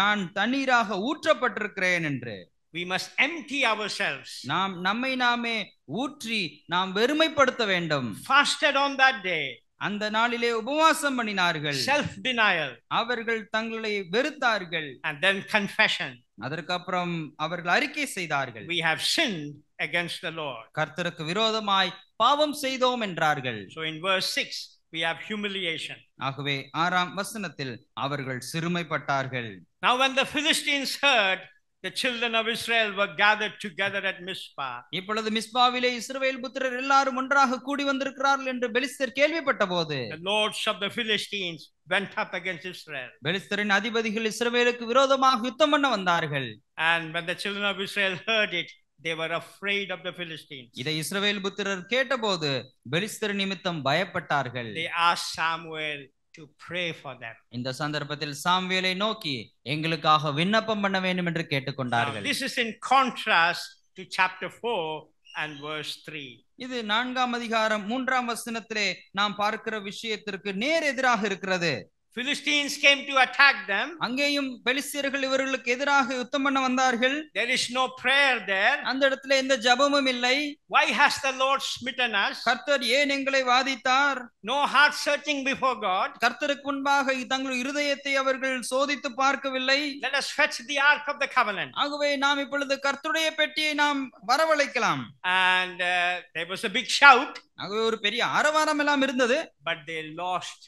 நான் தண்ணீராக ஊற்றப்பட்டிருக்கிறேன் என்று we must empty ourselves நாம் நம்மை நாமே ஊற்றி நாம் வெறுமைப்படுத்த வேண்டும் fasted on that day அந்த நாளிலே உபவாசம் பண்ணினார்கள் செல்ஃப் டினாயல் அவர்கள் தங்களை வெறுத்தார்கள் and then confession அதற்கப்புறம் அவர்கள் அறிக்கை செய்தார்கள் we have sinned against the lord கர்த்தருக்கு விரோதமாய் பாவம் செய்தோம் என்றார்கள் so in verse 6 we have humiliation ஆகவே ஆறாம் வசனத்தில் அவர்கள் சிறுமைப்பட்டார்கள் now when the philistines heard the children of Israel were gathered together at Mizpah. இப்பொழுது மிஸ்பாவிலே இஸ்ரவேல் புத்திரர் எல்லாரும் ஒன்றாக கூடி வந்திருக்கிறார்கள் என்று பெலிஸ்தர் கேள்விப்பட்ட போது The lords of the Philistines went up against Israel. பெலிஸ்தரின் அதிபதிகள் இஸ்ரவேலுக்கு விரோதமாக யுத்தம் பண்ண வந்தார்கள். And when the children of Israel heard it, they were afraid of the Philistines. இதை இஸ்ரவேல் புத்திரர் கேட்டபோது பெலிஸ்தர் நிமித்தம் பயப்பட்டார்கள். They asked Samuel to pray for them இந்த சந்தர்ப்பத்தில் சாமுவேலை நோக்கி எங்களுக்காக விண்ணப்பம் பண்ண வேண்டும் என்று கேட்டுக்கொண்டார்கள் this is in contrast to chapter 4 and verse 3 இது நான்காம் அதிகாரம் மூன்றாம் வசனத்திலே நாம் பார்க்கிற விஷயத்திற்கு நேர் எதிராக இருக்கிறது Philistines came to attack them. அங்கேயும் பெலிஸ்தியர்கள் இவர்களுக்கு எதிராக யுத்தம் பண்ண வந்தார்கள். There is no prayer there. அந்த இடத்துல எந்த ஜெபமும் இல்லை. Why has the Lord smitten us? கர்த்தர் ஏன் எங்களை வாதித்தார்? No heart searching before God. கர்த்தருக்கு முன்பாக தங்கள் இருதயத்தை அவர்கள் சோதித்து பார்க்கவில்லை. Let us fetch the ark of the covenant. ஆகவே நாம் இப்பொழுது கர்த்தருடைய பெட்டியை நாம் வரவழைக்கலாம். And uh, there was a big shout. ஆகவே ஒரு பெரிய ஆரவாரம் எல்லாம் இருந்தது. But they lost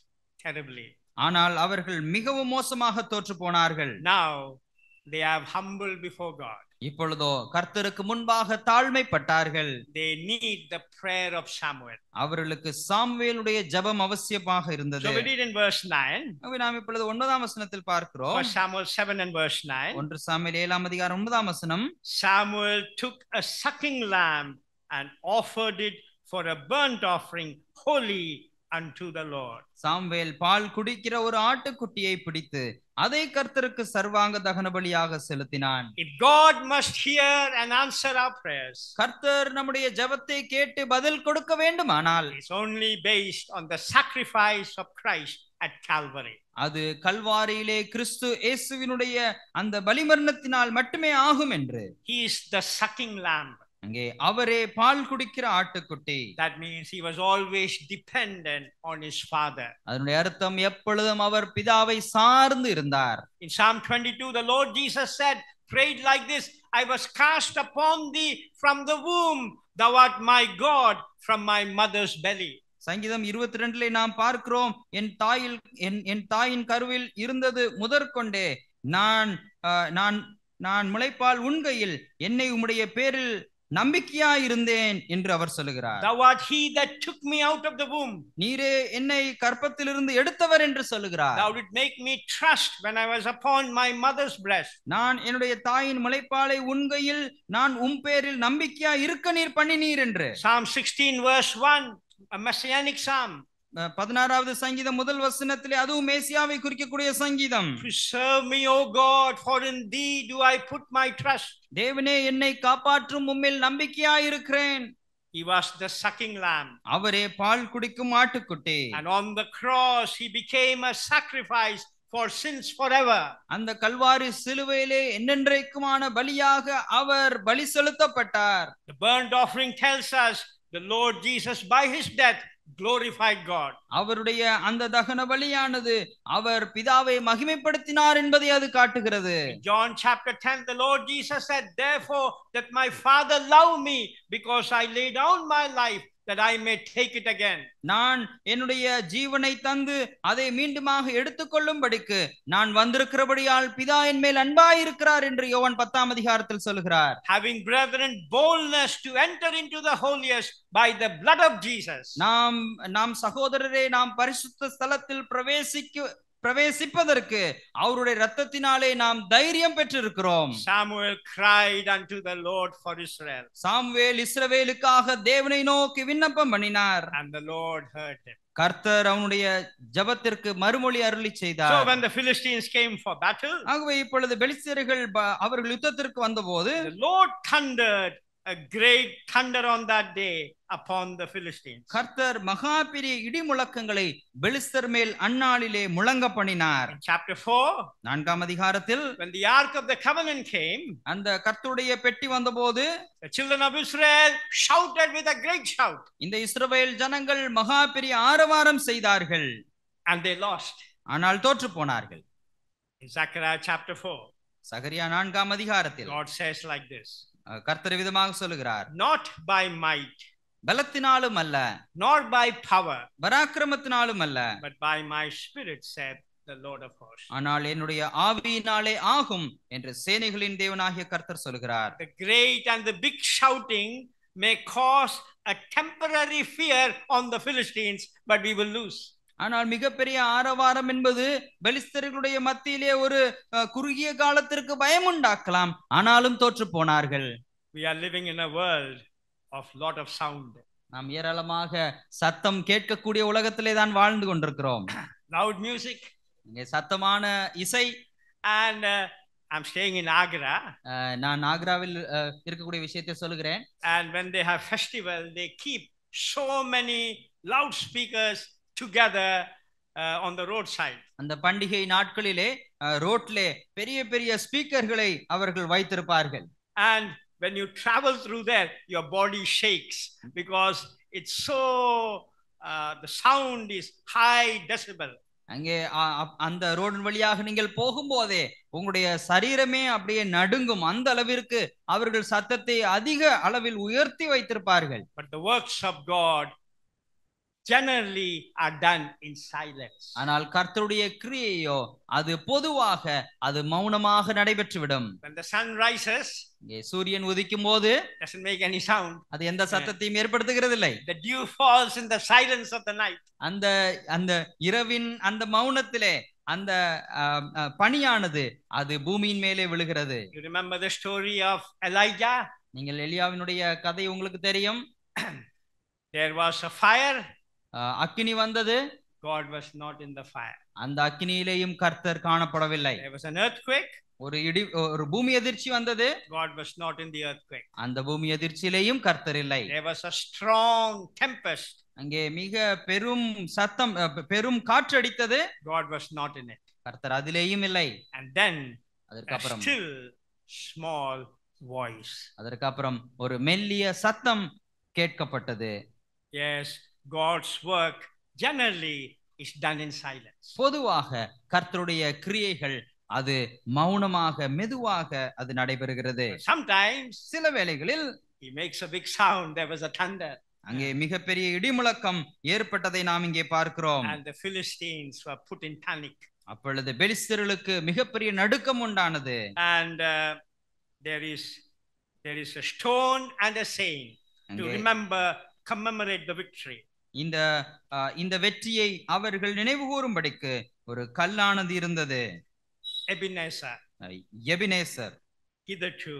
terribly. ஆனால் அவர்கள் மிகவும் மோசமாக தோற்று போனார்கள் now they have humble before God இப்பொழுதோ கர்த்தருக்கு முன்பாக தாழ்மைப்பட்டார்கள் they need the prayer of Samuel அவர்களுக்கு சாமுவேலுடைய ஜெபம் அவசியமாக இருந்தது so we read in verse 9 நாம் இப்பொழுது 9 ஆம் வசனத்தில் பார்க்கிறோம் for Samuel 7 and verse 9 ஒன்று சாமுவேல் 7 ஆம் அதிகாரம் 9 ஆம் வசனம் Samuel took a sucking lamb and offered it for a burnt offering holy unto the Lord. Samuel பால் குடிக்கிற ஒரு ஆட்டுக்குட்டியை பிடித்து அதை கர்த்தருக்கு சர்வாங்க தகன பலியாக செலுத்தினான் If God must hear and answer our prayers, கர்த்தர் நம்முடைய ஜெபத்தை கேட்டு பதில் கொடுக்க வேண்டுமானால் it's only based on the sacrifice of Christ at Calvary. அது கல்வாரியிலே கிறிஸ்து இயேசுவினுடைய அந்த பலிமரணத்தினால் மட்டுமே ஆகும் என்று He is the sucking lamb. அங்கே அவரே பால் குடிக்கிற ஆட்டுக்குட்டி that means he was always dependent on his father அதனுடைய அர்த்தம் எப்பொழுதும் அவர் பிதாவை சார்ந்து இருந்தார் in psalm 22 the lord jesus said prayed like this i was cast upon thee from the womb thou art my god from my mother's belly சங்கீதம் இருபத்தி ரெண்டுல நாம் பார்க்கிறோம் என் தாயில் என் என் தாயின் கருவில் இருந்தது முதற்கொண்டே நான் நான் நான் முளைப்பால் உன் கையில் என்னை உம்முடைய பேரில் நம்பிக்கையா இருந்தேன் என்று அவர் சொல்லுகிறார் thou art he that took me out of the womb நீரே என்னை கர்ப்பத்திலிருந்து எடுத்தவர் என்று சொல்லுகிறார் thou did make me trust when i was upon my mother's breast நான் என்னுடைய தாயின் முலைப்பாலை உண்கையில் நான் உம் பேரில் நம்பிக்கையா இருக்க நீர் பண்ணினீர் என்று psalm 16 verse 1 a messianic psalm பதினாறாவது சங்கீதம் முதல் வசனத்திலே அதுவும் மேசியாவை குறிக்கக்கூடிய சங்கீதம் preserve me o god for in thee do i put my trust தேவனே என்னை காப்பாற்றும் உம்மில் நம்பிக்கையாய் இருக்கிறேன் He was the sucking lamb. அவரே பால் குடிக்கும் ஆட்டுக்குட்டி. And on the cross he became a sacrifice for sins forever. அந்த கல்வாரி சிலுவையிலே என்றென்றைக்குமான பலியாக அவர் பலி செலுத்தப்பட்டார். The burnt offering tells us the Lord Jesus by his death glorify God. அவருடைய அந்த தகன பலியானது அவர் பிதாவை மகிமைப்படுத்தினார் என்பதை அது காட்டுகிறது. John chapter 10 the Lord Jesus said therefore that my father love me because I lay down my life that I may take it again. நான் என்னுடைய ஜீவனை தந்து அதை மீண்டுமாக எடுத்துக்கொள்ளும்படிக்கு நான் வந்திருக்கிறபடியால் பிதா என் மேல் அன்பாயிருக்கிறார் என்று யோவன் பத்தாம் அதிகாரத்தில் சொல்கிறார் having brethren boldness to enter into the holiest by the blood of Jesus நாம் நாம் சகோதரரே நாம் பரிசுத்த ஸ்தலத்தில் பிரவேசிக்க பிரவேசிப்பதற்கு அவருடைய ரத்தத்தினாலே நாம் தைரியம் பெற்றிருக்கிறோம் Samuel unto the lord for israel சாமுவேல் இஸ்ரவேலுக்காக தேவனை நோக்கி விண்ணப்பம் பண்ணினார் அண்ட் the ஹர்ட் heard கர்த்தர் அவனுடைய ஜபத்திற்கு மறுமொழி அருளி செய்தார் so when the philistines came for battle ஆகவே இப்பொழுது பெலிஸ்தர்கள் அவர்கள் யுத்தத்திற்கு வந்தபோது the lord thundered a great thunder on that day upon the Philistines. கர்த்தர் மகா பெரிய இடி முழக்கங்களை பெலிஸ்தர் மேல் அந்நாளிலே முழங்க பண்ணினார். Chapter 4 நான்காம் அதிகாரத்தில் when the ark of the covenant came அந்த கர்த்தருடைய பெட்டி வந்தபோது the children of Israel shouted with a great shout. இந்த இஸ்ரவேல் ஜனங்கள் மகா பெரிய ஆரவாரம் செய்தார்கள். And they lost. ஆனால் தோற்று போனார்கள். Zechariah chapter 4 சகரியா நான்காம் அதிகாரத்தில் God says like this கர்த்தர் விதமாக சொல்லுகிறார் நாட் பை மைட் பலத்தினாலும் அல்ல நாட் பை பவர் பராக்கிரமத்தினாலும் அல்ல but by my spirit saith ஆனால் என்னுடைய ஆவியினாலே ஆகும் என்று சேனைகளின் தேவனாகிய கர்த்தர் சொல்கிறார் the great and the big shouting may cause a temporary fear on the philistines but we will lose ஆனால் மிகப்பெரிய ஆரவாரம் என்பது பெலிஸ்தர்களுடைய மத்தியிலே ஒரு குறுகிய காலத்திற்கு பயம் உண்டாக்கலாம் ஆனாலும் தோற்று போனார்கள் நாம் ஏராளமாக சத்தம் கேட்கக்கூடிய உலகத்திலே தான் வாழ்ந்து கொண்டிருக்கிறோம் லவுட் மியூசிக் இங்கே சத்தமான இசை and I'm staying in Agra நான் ஆக்ராவில் இருக்கக்கூடிய விஷயத்தை சொல்கிறேன் and when they have festival they keep so many loud speakers together on the road side அந்த பண்டிகை நாட்களிலே uh, ரோட்லே பெரிய பெரிய ஸ்பீக்கர்களை அவர்கள் வைத்திருப்பார்கள் and when you travel through there your body shakes because it's so the sound is high high decibel அங்கே அந்த ரோடு வழியாக நீங்கள் போகும்போதே உங்களுடைய சரீரமே அப்படியே நடுங்கும் அந்த அளவிற்கு அவர்கள் சத்தத்தை அதிக அளவில் உயர்த்தி வைத்திருப்பார்கள் but the works of God generally are done in silence ஆனால் கர்த்தருடைய கிரியையோ அது பொதுவாக அது மௌனமாக நடைபெற்றுவிடும் விடும் when the sun rises சூரியன் உதிக்கும் போது doesn't make any sound அது எந்த சத்தத்தையும் ஏற்படுத்துகிறது இல்லை the dew falls in the silence of the night அந்த அந்த இரவின் அந்த மௌனத்திலே அந்த பணியானது அது பூமியின் மேலே விழுகிறது you remember the story of elijah நீங்கள் எலியாவினுடைய கதை உங்களுக்கு தெரியும் there was a fire அக்கினி வந்தது God was not in the fire. அந்த அக்கினியிலேயும் கர்த்தர் காணப்படவில்லை. There was an earthquake. ஒரு இடி ஒரு பூமி அதிர்ச்சி வந்தது God was not in the earthquake. அந்த பூமி அதிர்ச்சியிலேயும் கர்த்தர் இல்லை. There was a strong tempest. அங்கே மிக பெரும் சத்தம் பெரும் காற்று அடித்தது God was not in it. கர்த்தர் அதிலேயும் இல்லை. And then அதற்கு அப்புறம் still small voice. அதற்கு அப்புறம் ஒரு மெல்லிய சத்தம் கேட்கப்பட்டது. Yes, God's work generally is done in silence. பொதுவாக கர்த்தருடைய கிரியைகள் அது மௌனமாக மெதுவாக அது நடைபெறுகிறது சம்டைம்ஸ் சில வேளைகளில் he makes a big sound there was a thunder அங்கே மிகப்பெரிய இடிமுழக்கம் ஏற்பட்டதை நாம் இங்கே பார்க்கிறோம் and the philistines were put in panic அப்பொழுது பெலிஸ்தர்களுக்கு மிகப்பெரிய நடுக்கம் உண்டானது and uh, there is there is a stone and a saying to remember commemorate the victory இந்த இந்த வெற்றியை அவர்கள் நினைவு கூறும்படிக்கு ஒரு கல்லானது இருந்தது Ebenezer hitherto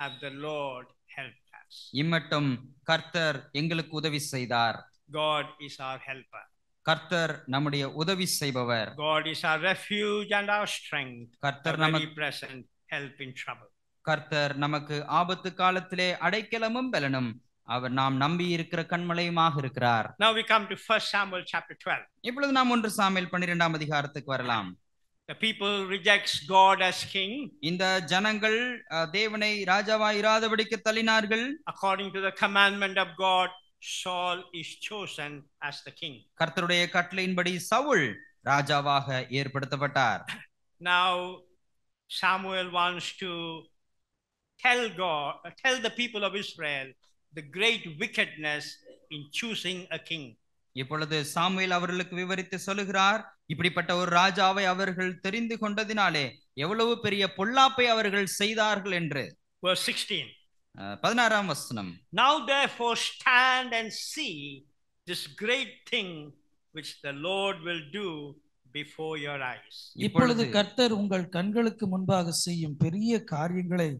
have the lord helped us இம்மட்டும் கர்த்தர் எங்களுக்கு உதவி செய்தார் god is our helper கர்த்தர் நம்முடைய உதவி செய்பவர் god is our refuge and our strength கர்த்தர் நமக்கு present help in trouble கர்த்தர் நமக்கு ஆபத்து காலத்திலே அடைக்கலமும் பலனும் அவர் நாம் நம்பி இருக்கிற கண்மலையுமாக இருக்கிறார் now we come to first samuel chapter 12 இப்பொழுது நாம் ஒன்று சாமுவேல் 12 ஆம் அதிகாரத்துக்கு வரலாம் the people rejects god as king இந்த ஜனங்கள் தேவனை ராஜாவாய் இராதபடிக்கு தள்ளினார்கள் according to the commandment of god saul is chosen as the king கர்த்தருடைய கட்டளையின்படி சவுல் ராஜாவாக ஏற்படுத்தப்பட்டார் now samuel wants to tell god tell the people of israel the great wickedness in choosing a king இப்பொழுது சாமுவேல் அவர்களுக்கு விவரித்து சொல்லுகிறார் இப்படிப்பட்ட ஒரு ராஜாவை அவர்கள் தெரிந்து கொண்டதினாலே எவ்வளவு பெரிய பொல்லாப்பை அவர்கள் செய்தார்கள் என்று பதினாறாம் வசனம் now therefore stand and see this great thing which the lord will do before your eyes இப்பொழுது கர்த்தர் உங்கள் கண்களுக்கு முன்பாக செய்யும் பெரிய காரியங்களை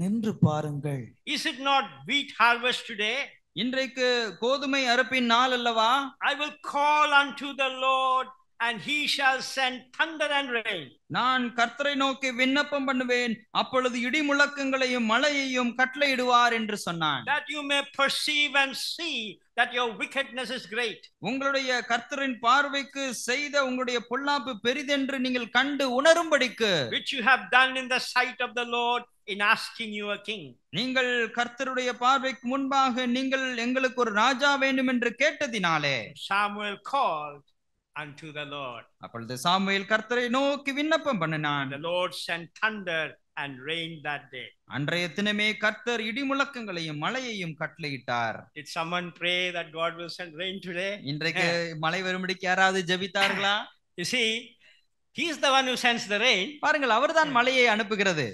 நின்று பாருங்கள் is it not wheat harvest today இன்றைக்கு கோதுமை அறுப்பின் நாள் அல்லவா I will call unto the Lord and he shall send thunder and rain நான் கர்த்தரை நோக்கி விண்ணப்பம் பண்ணுவேன் அப்பொழுது இடி முழக்கங்களையும் மழையையும் கட்டளையிடுவார் என்று சொன்னான் that you may perceive and see that your wickedness is great உங்களுடைய கர்த்தரின் பார்வைக்கு செய்த உங்களுடைய பொல்லாப்பு பெரிதென்று நீங்கள் கண்டு உணரும்படிக்கு which you have done in the sight of the lord in asking you a king நீங்கள் கர்த்தருடைய பார்வைக்கு முன்பாக நீங்கள் எங்களுக்கு ஒரு ராஜா வேண்டும் என்று கேட்டதினாலே samuel called unto the lord அப்பொழுது சாமுவேல் கர்த்தரை நோக்கி விண்ணப்பம் பண்ணினான் the lord sent thunder and rain that day அன்றைய தினமே கர்த்தர் இடிமுழக்கங்களையும் மழையையும் கட்டளையிட்டார் did someone pray that god will send rain today இன்றைக்கு மழை வரும்படிக்கு யாராவது ஜெபித்தார்களா you see he is the one who sends the rain பாருங்கள் அவர்தான் மழையை அனுப்புகிறது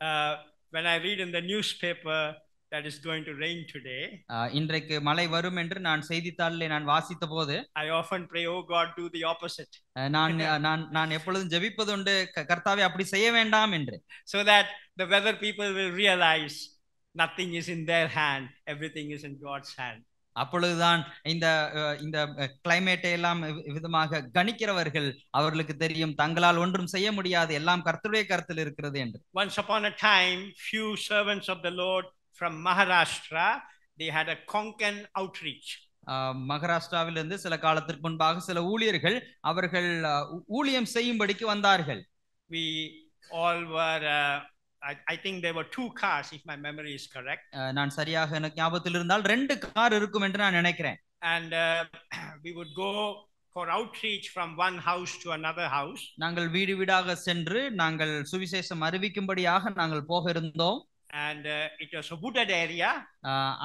Uh, when I read in the newspaper that is going to rain today uh, இன்றைக்கு மழை வரும் என்று நான் செய்தித்தாளிலே நான் வாசித்த போது I often pray oh God do the opposite uh, so that the weather people will realize nothing is in their hand everything is in God's hand அப்பொழுதுதான் இந்த இந்த கிளைமேட்டை எல்லாம் விதமாக கணிக்கிறவர்கள் அவர்களுக்கு தெரியும் தங்களால் ஒன்றும் செய்ய முடியாது எல்லாம் கர்த்தருடைய கருத்தில் இருக்கிறது என்று once upon a time few servants of the lord from maharashtra they had a konkan outreach மகாராஷ்டிராவிலிருந்து சில காலத்திற்கு முன்பாக சில ஊழியர்கள் அவர்கள் ஊழியம் செய்யும்படிக்கு வந்தார்கள் we all were uh, I, I think there were two cars, if my memory is correct. நான் சரியாக எனக்கு ஞாபகத்தில் இருந்தால் ரெண்டு கார் இருக்கும் என்று நான் நினைக்கிறேன். And uh, we would go for outreach from one house to another house. நாங்கள் வீடு வீடாக சென்று நாங்கள் சுவிசேஷம் அறிவிக்கும்படியாக நாங்கள் போக இருந்தோம். And uh, it was a wooded area.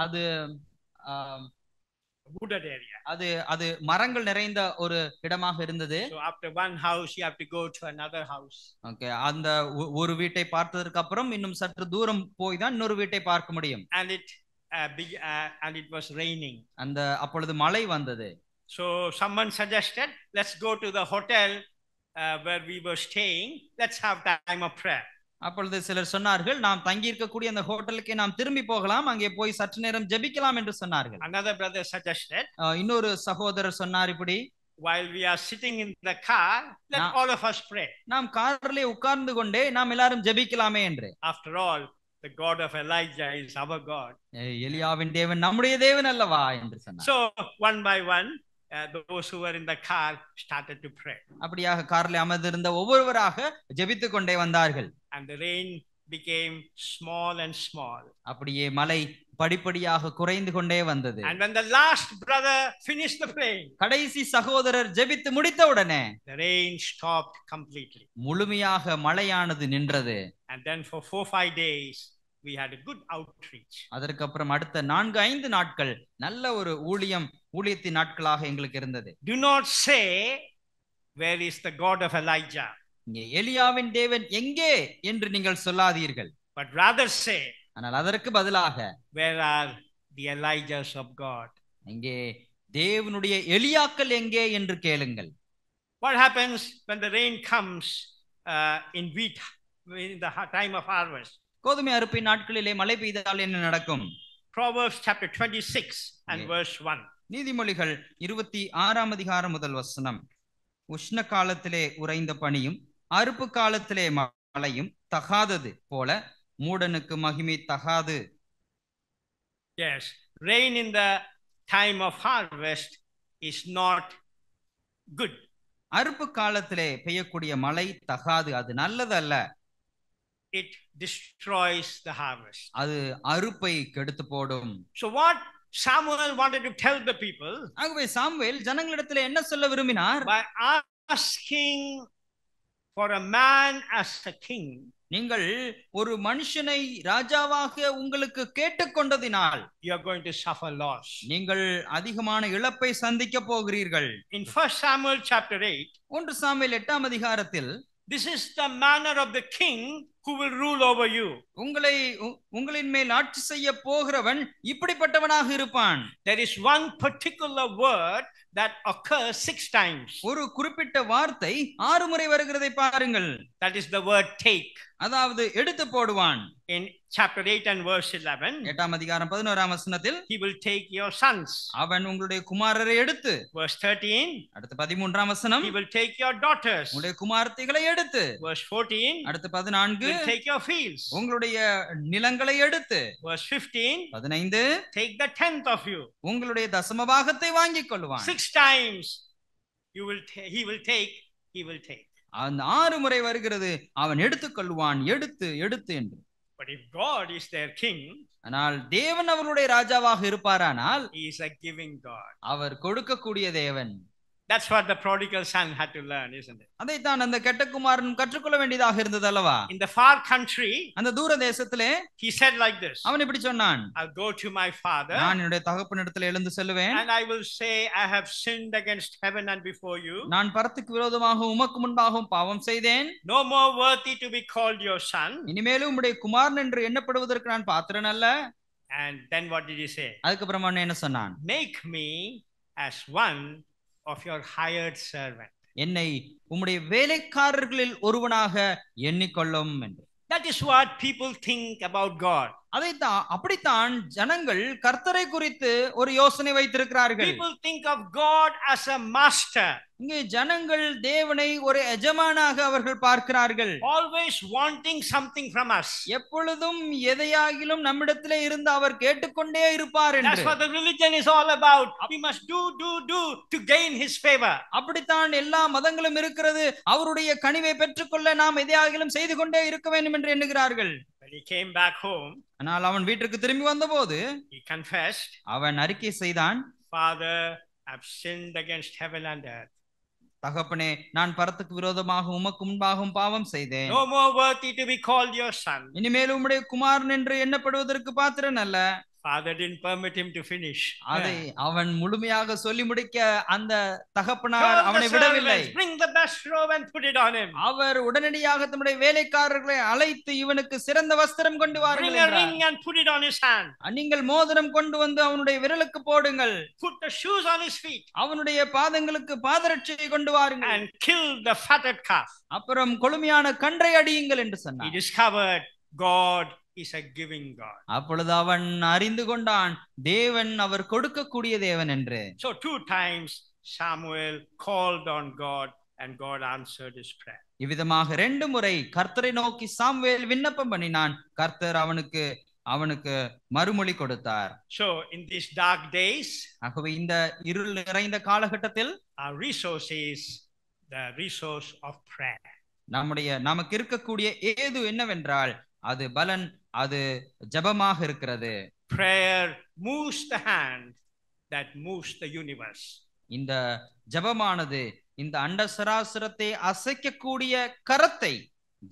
அது wooded area. அது அது மரங்கள் நிறைந்த ஒரு இடமாக இருந்தது. So after one house you have to go to another house. Okay அந்த ஒரு வீட்டை பார்த்ததற்கு அப்புறம் இன்னும் சற்று தூரம் போய் தான் இன்னொரு வீட்டை பார்க்க முடியும். And it uh, big, uh, and it was raining. அந்த அப்பொழுது மழை வந்தது. So someone suggested let's go to the hotel uh, where we were staying. Let's have time of prayer. அப்பொழுது சிலர் சொன்னார்கள் நாம் தங்கி இருக்கக்கூடிய அந்த ஹோட்டலுக்கு நாம் திரும்பி போகலாம் அங்கே போய் சற்று நேரம் ஜெபிக்கலாம் என்று சொன்னார்கள் இன்னொரு சகோதரர் சொன்னார் இப்படி while we are sitting in the car let all of us pray நாம் காரிலே உட்கார்ந்து கொண்டே நாம் எல்லாரும் ஜெபிக்கலாமே என்று after all the god of elijah is our god எலியாவின் தேவன் நம்முடைய தேவன் அல்லவா என்று சொன்னார் so one by one Uh, அப்படியாக கார்ல அமர்ந்திருந்த ஒவ்வொருவராக ஜெபித்துக் கொண்டே வந்தார்கள் அப்படியே மலை படிப்படியாக குறைந்து கொண்டே வந்தது கடைசி சகோதரர் ஜெபித்து முடித்த உடனே முழுமையாக மழையானது நின்றது அதற்கப்புறம் அடுத்த நான்கு ஐந்து நாட்கள் நல்ல ஒரு ஊழியம் ஊழியத்தின் நாட்களாக எங்களுக்கு இருந்தது do not say where is the god of elijah இங்கே எலியாவின் தேவன் எங்கே என்று நீங்கள் சொல்லாதீர்கள் but rather say ஆனால் அதற்கு பதிலாக where are the elijahs of god எங்கே தேவனுடைய எலியாக்கள் எங்கே என்று கேளுங்கள் what happens when the rain comes uh, in wheat in the time of harvest கோதுமை அறுப்பின் நாட்களிலே மழை பெய்தால் என்ன நடக்கும் proverbs chapter 26 and verse 1 நீதிமொழிகள் இருபத்தி ஆறாம் அதிகாரம் முதல் வசனம் உஷ்ண காலத்திலே உறைந்த பணியும் அறுப்பு காலத்திலே மழையும் தகாதது போல மூடனுக்கு மகிமை தகாது Yes, rain in the time of harvest is not good. அறுப்பு காலத்திலே பெய்யக்கூடிய மழை தகாது அது நல்லது அல்ல it destroys the harvest அது அறுப்பை கெடுத்து போடும் so what Samuel wanted to tell the people ஆகவே சாமுவேல் ஜனங்களிடத்தில் என்ன சொல்ல விரும்பினார் by asking for a man as a king நீங்கள் ஒரு மனுஷனை ராஜாவாக உங்களுக்கு கேட்டுக்கொண்டதினால் you are going to suffer loss நீங்கள் அதிகமான இழப்பை சந்திக்க போகிறீர்கள் இன் first samuel சாப்டர் 8 ஒன்று சாமுவேல் 8 ஆம் அதிகாரத்தில் This is the manner of the king who will rule over you. உங்களை உங்களின் மேல் ஆட்சி செய்ய போகிறவன் இப்படிப்பட்டவனாக இருப்பான். There is one particular word that occurs six times. ஒரு குறிப்பிட்ட வார்த்தை ஆறு முறை வருகிறதை பாருங்கள். That is the word take. அதாவது எடுத்து போடுவான். in chapter 8 and verse 11 8th அதிகாரம் 11th வசனத்தில் he will take your sons avan ungalde kumarare எடுத்து verse 13 adutha 13th வசனம் he will take your daughters ungalde குமாரத்திகளை எடுத்து verse 14 adutha 14th he will take your fields ungalde நிலங்களை எடுத்து verse 15 15th take the tenth of you ungalde dasama bhagathai vaangikolluvan six times you will he will take he will take அந்த ஆறு முறை வருகிறது அவன் எடுத்துக்கொள்வான் எடுத்து எடுத்து என்று But if God is their king, ஆனால் தேவன் அவருடைய ராஜாவாக இருப்பாரானால் he is a giving God. அவர் கொடுக்கக்கூடிய தேவன் That's what the prodigal son had to learn, isn't it? அதைத்தான் அந்த கெட்ட குமாரன் கற்றுக்கொள்ள வேண்டியதாக இருந்தது அல்லவா? In the far country, அந்த தூர தேசத்திலே he said like this. அவன் இப்படி சொன்னான். I'll go to my father. நான் என்னுடைய தகப்பனிடத்தில் எழுந்து செல்வேன். And I will say I have sinned against heaven and before you. நான் பரத்துக்கு விரோதமாக உமக்கு முன்பாகவும் பாவம் செய்தேன். No more worthy to be called your son. இனிமேலும் உம்முடைய குமாரன் என்று எண்ணப்படுவதற்கு நான் பாத்திரன் அல்ல. And then what did he say? அதுக்கு அப்புறமா என்ன சொன்னான்? Make me as one of your hired servant என்னை உம்முடைய வேலைக்காரர்களில் ஒருவனாக எண்ணிக்கொள்ளும் என்று that is what people think about god அதைத்தான் அப்படித்தான் ஜனங்கள் கர்த்தரை குறித்து ஒரு யோசனை வைத்திருக்கிறார்கள் இங்கே ஜனங்கள் தேவனை ஒரு எஜமானாக அவர்கள் பார்க்கிறார்கள் always wanting something from us எப்பொழுதும் எதையாகிலும் நம்மிடத்திலே இருந்து அவர் கேட்டுக்கொண்டே இருப்பார் என்று அப்படித்தான் எல்லா மதங்களும் இருக்கிறது அவருடைய கனிவை பெற்றுக்கொள்ள நாம் எதையாகிலும் செய்து கொண்டே இருக்க வேண்டும் என்று எண்ணுகிறார்கள் when he came ஆனால் அவன் வீட்டுக்கு திரும்பி வந்தபோது he confessed அவன் அறிக்கை செய்தான் father i've sinned against heaven and தகப்பனே நான் பரத்துக்கு விரோதமாக உமக்கு முன்பாகவும் பாவம் செய்தேன் no more worthy to be called your son இனிமேல் உம்முடைய குமாரன் என்று எண்ணப்படுவதற்கு பாத்திரம் அல்ல father didn't permit him to finish அதை அவன் முழுமையாக சொல்லி முடிக்க அந்த தகப்பனார் அவனை விடவில்லை bring the best robe and put it on him அவர் உடனடியாக தம்முடைய வேலைக்காரர்களை அழைத்து இவனுக்கு சிறந்த வஸ்திரம் கொண்டு வாருங்கள் bring a ring and put it on his hand நீங்கள் மோதிரம் கொண்டு வந்து அவனுடைய விரலுக்கு போடுங்கள் put the shoes on his feet அவனுடைய பாதங்களுக்கு பாதரட்சையை கொண்டு வாருங்கள் and kill the fatted calf அப்புறம் கொழுமையான கன்றை அடியுங்கள் என்று சொன்னார் he discovered god அப்பொழுது அவன் அறிந்து கொண்டான் தேவன் அவர் கொடுக்கக்கூடிய தேவன் என்று so two times Samuel called on god and god answered his prayer இவ்விதமாக ரெண்டு முறை கர்த்தரை நோக்கி சாமுவேல் விண்ணப்பம் பண்ணினான் கர்த்தர் அவனுக்கு அவனுக்கு மறுமொழி கொடுத்தார் so in these dark days ஆகவே இந்த இருள் நிறைந்த காலகட்டத்தில் our resource is the resource of prayer நம்முடைய நமக்கு இருக்கக்கூடிய ஏது என்னவென்றால் அது பலன் அது ஜபமாக இருக்கிறது prayer moves the hand that moves the universe இந்த ஜபமானது இந்த அண்ட சராசரத்தை அசைக்கக்கூடிய கரத்தை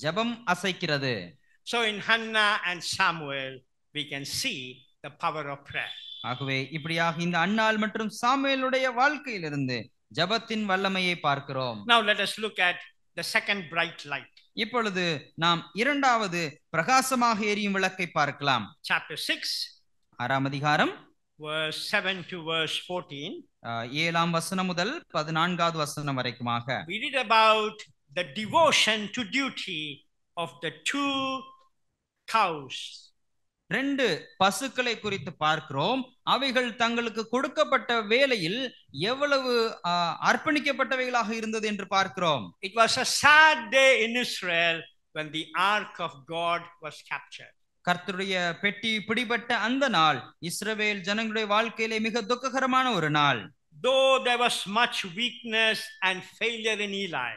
ஜபம் அசைக்கிறது so in hannah and samuel we can see the power of prayer ஆகவே இப்படியாக இந்த அன்னாள் மற்றும் சாமுவேலுடைய வாழ்க்கையிலிருந்து ஜபத்தின் வல்லமையை பார்க்கிறோம் now let us look at the second bright light இப்பொழுது நாம் இரண்டாவது பிரகாசமாக எரியும் விளக்கை பார்க்கலாம் சாப்டர் சிக்ஸ் ஆறாம் அதிகாரம் ஏழாம் வசனம் முதல் பதினான்காவது வசனம் வரைக்குமாக we read about the devotion to duty of the two cows ரெண்டு பசுக்களை குறித்து பார்க்கிறோம் அவைகள் தங்களுக்கு கொடுக்கப்பட்ட வேலையில் எவ்வளவு அர்ப்பணிக்கப்பட்டவைகளாக இருந்தது என்று பார்க்கிறோம் it was a sad day in Israel when the ark of God was captured கர்த்தருடைய பெட்டி பிடிபட்ட அந்த நாள் இஸ்ரவேல் ஜனங்களுடைய வாழ்க்கையிலே மிக துக்ககரமான ஒரு நாள் though there was much weakness and failure in Eli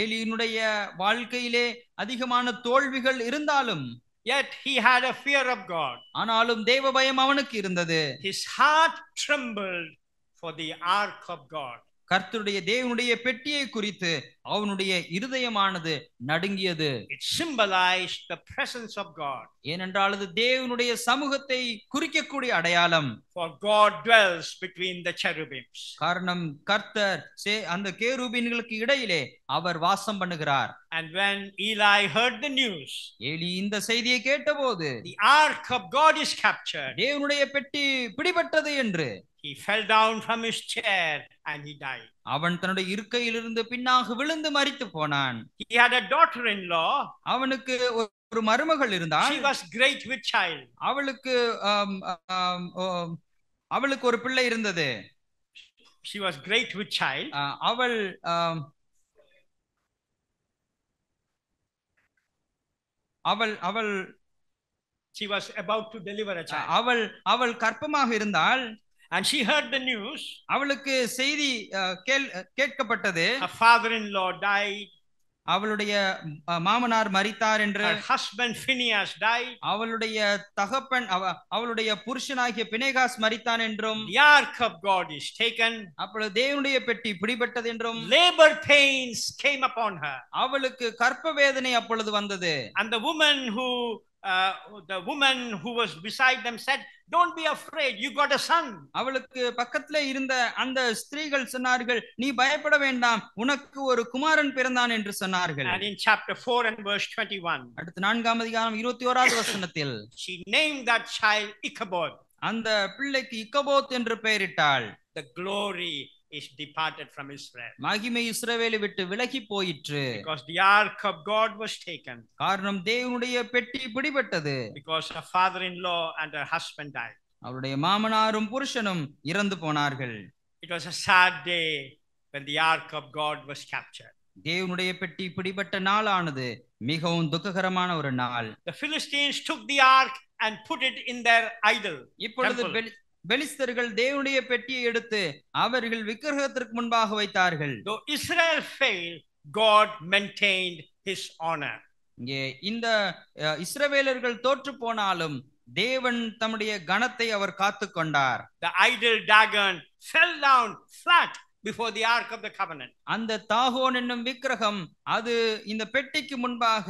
ஏலியினுடைய வாழ்க்கையிலே அதிகமான தோல்விகள் இருந்தாலும் Yet he had a fear of God. ஆனாலும் தேவ பயம் அவனுக்கு இருந்தது. His heart trembled for the ark of God. கர்த்தருடைய தேவனுடைய பெட்டியை குறித்து அவனுடைய இருதயமானது நடுங்கியது it symbolized the presence of god ஏனென்றால் அது தேவனுடைய சமூகத்தை குறிக்கக்கூடிய அடையாளம் ஃபார் god dwells between காரணம் கர்த்தர் அந்த கேருபீன்களுக்கு இடையிலே அவர் வாசம் பண்ணுகிறார் and when Eli heard the news Eli இந்த செய்தியை கேட்டபோது the ark of God is captured தேவனுடைய பெட்டி பிடிபட்டது என்று He fell down from his chair and he died. அவன் தன்னுடைய இருக்கையிலிருந்து பின்னாக விழுந்து மரித்து போனான். He had a daughter-in-law. அவனுக்கு ஒரு மருமகள் இருந்தாள். She was great with child. அவளுக்கு அவளுக்கு ஒரு பிள்ளை இருந்தது. She was great with child. அவள் அவள் அவள் she was about to deliver a child. அவள் அவள் கர்ப்பமாக இருந்தாள். And she heard the news. அவளுக்கு செய்தி கேட்கப்பட்டது. Her father-in-law died. அவளுடைய மாமனார் மரித்தார் என்று ஹஸ்பண்ட் பினியாஸ் டை அவளுடைய தகப்பன் அவளுடைய புருஷனாகிய பினேகாஸ் மரித்தான் என்றும் யார் கப் காட் இஸ் டேக்கன் அப்பொழுது தேவனுடைய பெட்டி பிடிபட்டது என்றும் labour pains came upon her அவளுக்கு கற்ப வேதனை அப்பொழுது வந்தது அந்த woman who uh, the woman who was beside them said don't be afraid you got a son அவளுக்கு பக்கத்துல இருந்த அந்த ஸ்திரீகள் சொன்னார்கள் நீ பயப்பட வேண்டாம் உனக்கு ஒரு குமாரன் பிறந்தான் என்று சொன்னார்கள் and in chapter 4 and verse 21 அடுத்து நான்காம் அதிகாரம் 21வது வசனத்தில் she named that child ichabod அந்த பிள்ளைக்கு இக்கபோத் என்று பெயரிட்டாள் the glory is departed from Israel. மகிமை இஸ்ரவேலை விட்டு விலகி போயிற்று. Because the ark of God was taken. காரணம் தேவனுடைய பெட்டி பிடிபட்டது. Because her father-in-law and her husband died. அவருடைய மாமனாரும் புருஷனும் இறந்து போனார்கள். It was a sad day when the ark of God was captured. தேவனுடைய பெட்டி பிடிபட்ட நாளானது மிகவும் துக்ககரமான ஒரு நாள். The Philistines took the ark and put it in their idol. இப்பொழுது பெலிஸ்தர்கள் தேவனுடைய பெட்டியை எடுத்து அவர்கள் விக்கிரகத்திற்கு முன்பாக வைத்தார்கள் Israel fail God maintained his honour இங்கே இந்த இஸ்ரவேலர்கள் தோற்று போனாலும் தேவன் தம்முடைய கனத்தை அவர் காத்து கொண்டார் the idol Dagon fell down flat before the ark of the covenant அந்த தாகோன் என்னும் விக்கிரகம் அது இந்த பெட்டிக்கு முன்பாக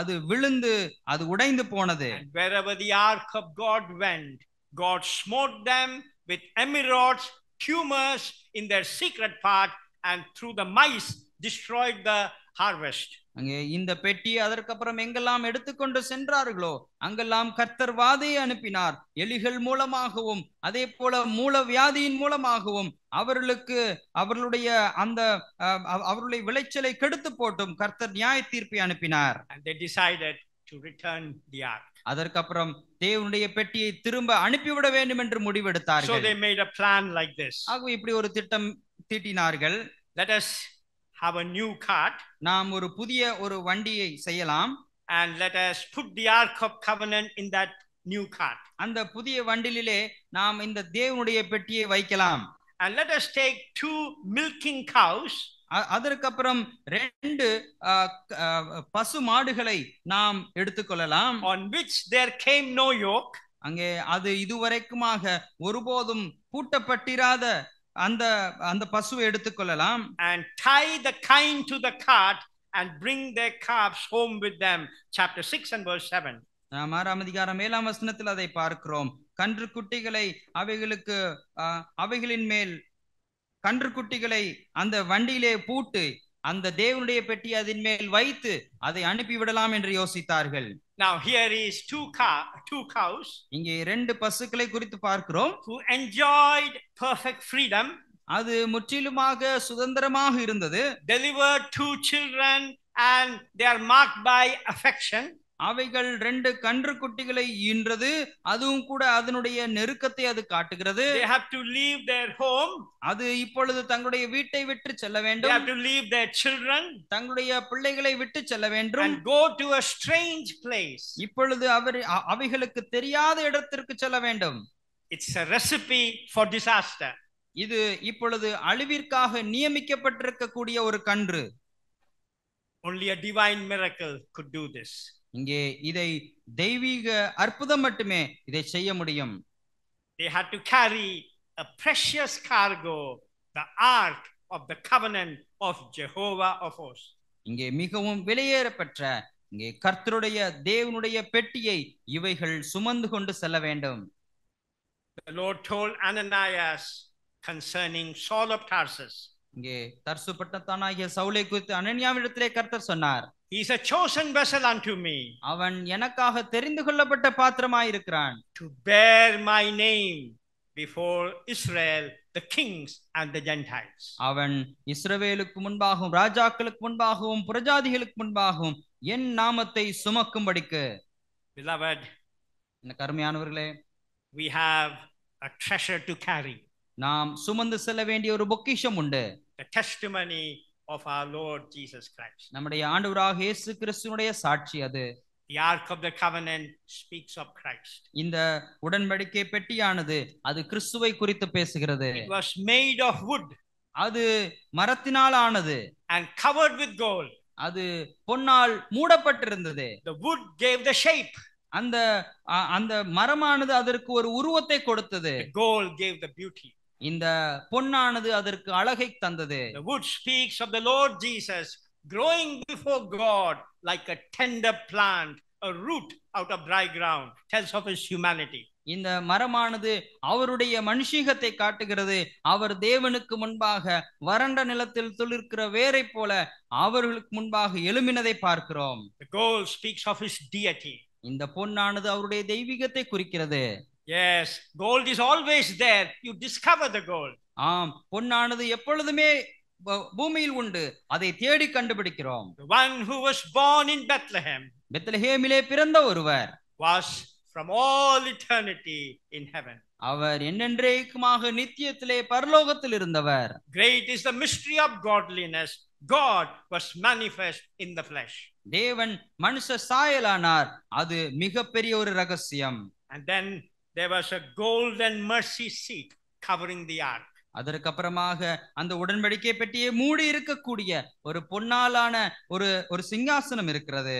அது விழுந்து அது உடைந்து போனது wherever the ark of god went God smote them with emerods, tumors in their secret part, and through the mice destroyed the harvest. அங்கே இந்த பெட்டி அதற்கப்புறம் எங்கெல்லாம் எடுத்துக்கொண்டு சென்றார்களோ அங்கெல்லாம் கர்த்தர் வாதையை அனுப்பினார் எலிகள் மூலமாகவும் அதே போல மூல வியாதியின் மூலமாகவும் அவர்களுக்கு அவர்களுடைய அந்த அவர்களுடைய விளைச்சலை கெடுத்து போட்டும் கர்த்தர் நியாய தீர்ப்பை அனுப்பினார் and they decided to return the ark அதற்கப்புறம் தேவனுடைய பெட்டியை திரும்ப அனுப்பிவிட வேண்டும் என்று முடிவெடுத்தார்கள் so they made a plan like this ஆகவே இப்படி ஒரு திட்டம் தீட்டினார்கள் let us have a new cart நாம் ஒரு புதிய ஒரு வண்டியை செய்யலாம் and let us put the ark of covenant in that new cart அந்த புதிய வண்டியிலே நாம் இந்த தேவனுடைய பெட்டியை வைக்கலாம் and let us take two milking cows அதற்கப்புறம் ரெண்டு பசு மாடுகளை நாம் எடுத்துக்கொள்ளலாம் on which there came no yoke அங்கே அது இதுவரைக்குமாக ஒருபோதும் பூட்டப்பட்டிராத அந்த அந்த பசுவை எடுத்துக்கொள்ளலாம் and tie the kine to the cart and bring their calves home with them chapter 6 and verse 7 நாம் அதிகாரம் ஏழாம் வசனத்தில் அதை பார்க்கிறோம் கன்று குட்டிகளை அவைகளுக்கு அவைகளின் மேல் கன்றுக்குட்டிகளை அந்த வண்டியிலே பூட்டு அந்த தேவனுடைய பெட்டி அதன் மேல் வைத்து அதை அனுப்பி விடலாம் என்று யோசித்தார்கள் now here is two car, two cows இங்கே ரெண்டு பசுக்களை குறித்து பார்க்கிறோம் who enjoyed perfect freedom அது முற்றிலுமாக சுதந்திரமாக இருந்தது delivered two children and they are marked by affection அவைகள் ரெண்டு கன்று குட்டிகளை ஈன்றது அதுவும் கூட அதனுடைய நெருக்கத்தை அது காட்டுகிறது they have to leave their home அது இப்பொழுது தங்களுடைய வீட்டை விட்டு செல்ல வேண்டும் they have to leave their children தங்களுடைய பிள்ளைகளை விட்டு செல்ல வேண்டும் and go to a strange place இப்பொழுது அவர் அவைகளுக்கு தெரியாத இடத்திற்கு செல்ல வேண்டும் it's a recipe for disaster இது இப்பொழுது அழிவிற்காக நியமிக்கப்பட்டிருக்கக்கூடிய ஒரு கன்று only a divine miracle could do this இங்கே இதை தெய்வீக அற்புதம் மட்டுமே இதை செய்ய முடியும் they had to carry a precious cargo the ark of the covenant of jehovah of hosts இங்கே மிகவும் விலையேறப்பெற்ற இங்கே கர்த்தருடைய தேவனுடைய பெட்டியை இவைகள் சுமந்து கொண்டு செல்ல வேண்டும் the lord told ananias concerning saul of tarsus இங்கே தர்சு பட்டத்தானாகிய சவுலை குறித்து அனன்யாவிடத்திலே கர்த்தர் சொன்னார் He is a chosen vessel unto me. அவன் எனக்காக தெரிந்து கொள்ளப்பட்ட பாத்திரமாய் இருக்கிறான். To bear my name before Israel, the kings and the Gentiles. அவன் இஸ்ரவேலுக்கு முன்பாகவும் ராஜாக்களுக்கு முன்பாகவும் பிரஜாதிகளுக்கு முன்பாகவும் என் நாமத்தை சுமக்கும்படிக்கு. Beloved, என்ன அருமையானவர்களே, we have a treasure to carry. நாம் சுமந்து செல்ல வேண்டிய ஒரு பொக்கிஷம் உண்டு the testimony of our lord jesus christ நம்முடைய ஆண்டவராக இயேசு கிறிஸ்துவினுடைய சாட்சி அது the ark of the covenant speaks of christ இந்த உடன்படிக்கை பெட்டியானது அது கிறிஸ்துவை குறித்து பேசுகிறது it was made of wood அது மரத்தினால் ஆனது and covered with gold அது பொன்னால் மூடப்பட்டிருந்தது the wood gave the shape அந்த அந்த மரமானது அதற்கு ஒரு உருவத்தை கொடுத்தது gold gave the beauty இந்த பொன்னானது அதற்கு அழகை தந்தது the wood speaks of the lord jesus growing before god like a tender plant a root out of dry ground tells of his humanity இந்த மரமானது அவருடைய மனுஷீகத்தை காட்டுகிறது அவர் தேவனுக்கு முன்பாக வறண்ட நிலத்தில் துளிர்க்கிற வேரை போல அவர்களுக்கு முன்பாக எழுமினதை பார்க்கிறோம் the gold speaks of his deity இந்த பொன்னானது அவருடைய தெய்வீகத்தை குறிக்கிறது Yes, gold is always there. You discover the gold. ஆம் பொன்னானது எப்பொழுதுமே பூமியில் உண்டு அதை தேடி கண்டுபிடிக்கிறோம் the one who was born in bethlehem பெத்லகேமிலே பிறந்த ஒருவர் was from all eternity in heaven அவர் என்றென்றைக்குமாக நித்தியத்திலே பரலோகத்தில் இருந்தவர் great is the mystery of godliness god was manifest in the flesh தேவன் மனுஷ சாயலானார் Adi மிகப்பெரிய ஒரு ரகசியம் and then there was a golden mercy seat covering the ark அதற்கு அப்புறமாக அந்த உடன்படிக்கை பெட்டியை மூடி இருக்கக்கூடிய ஒரு பொன்னாலான ஒரு ஒரு சிங்காசனம் இருக்கிறது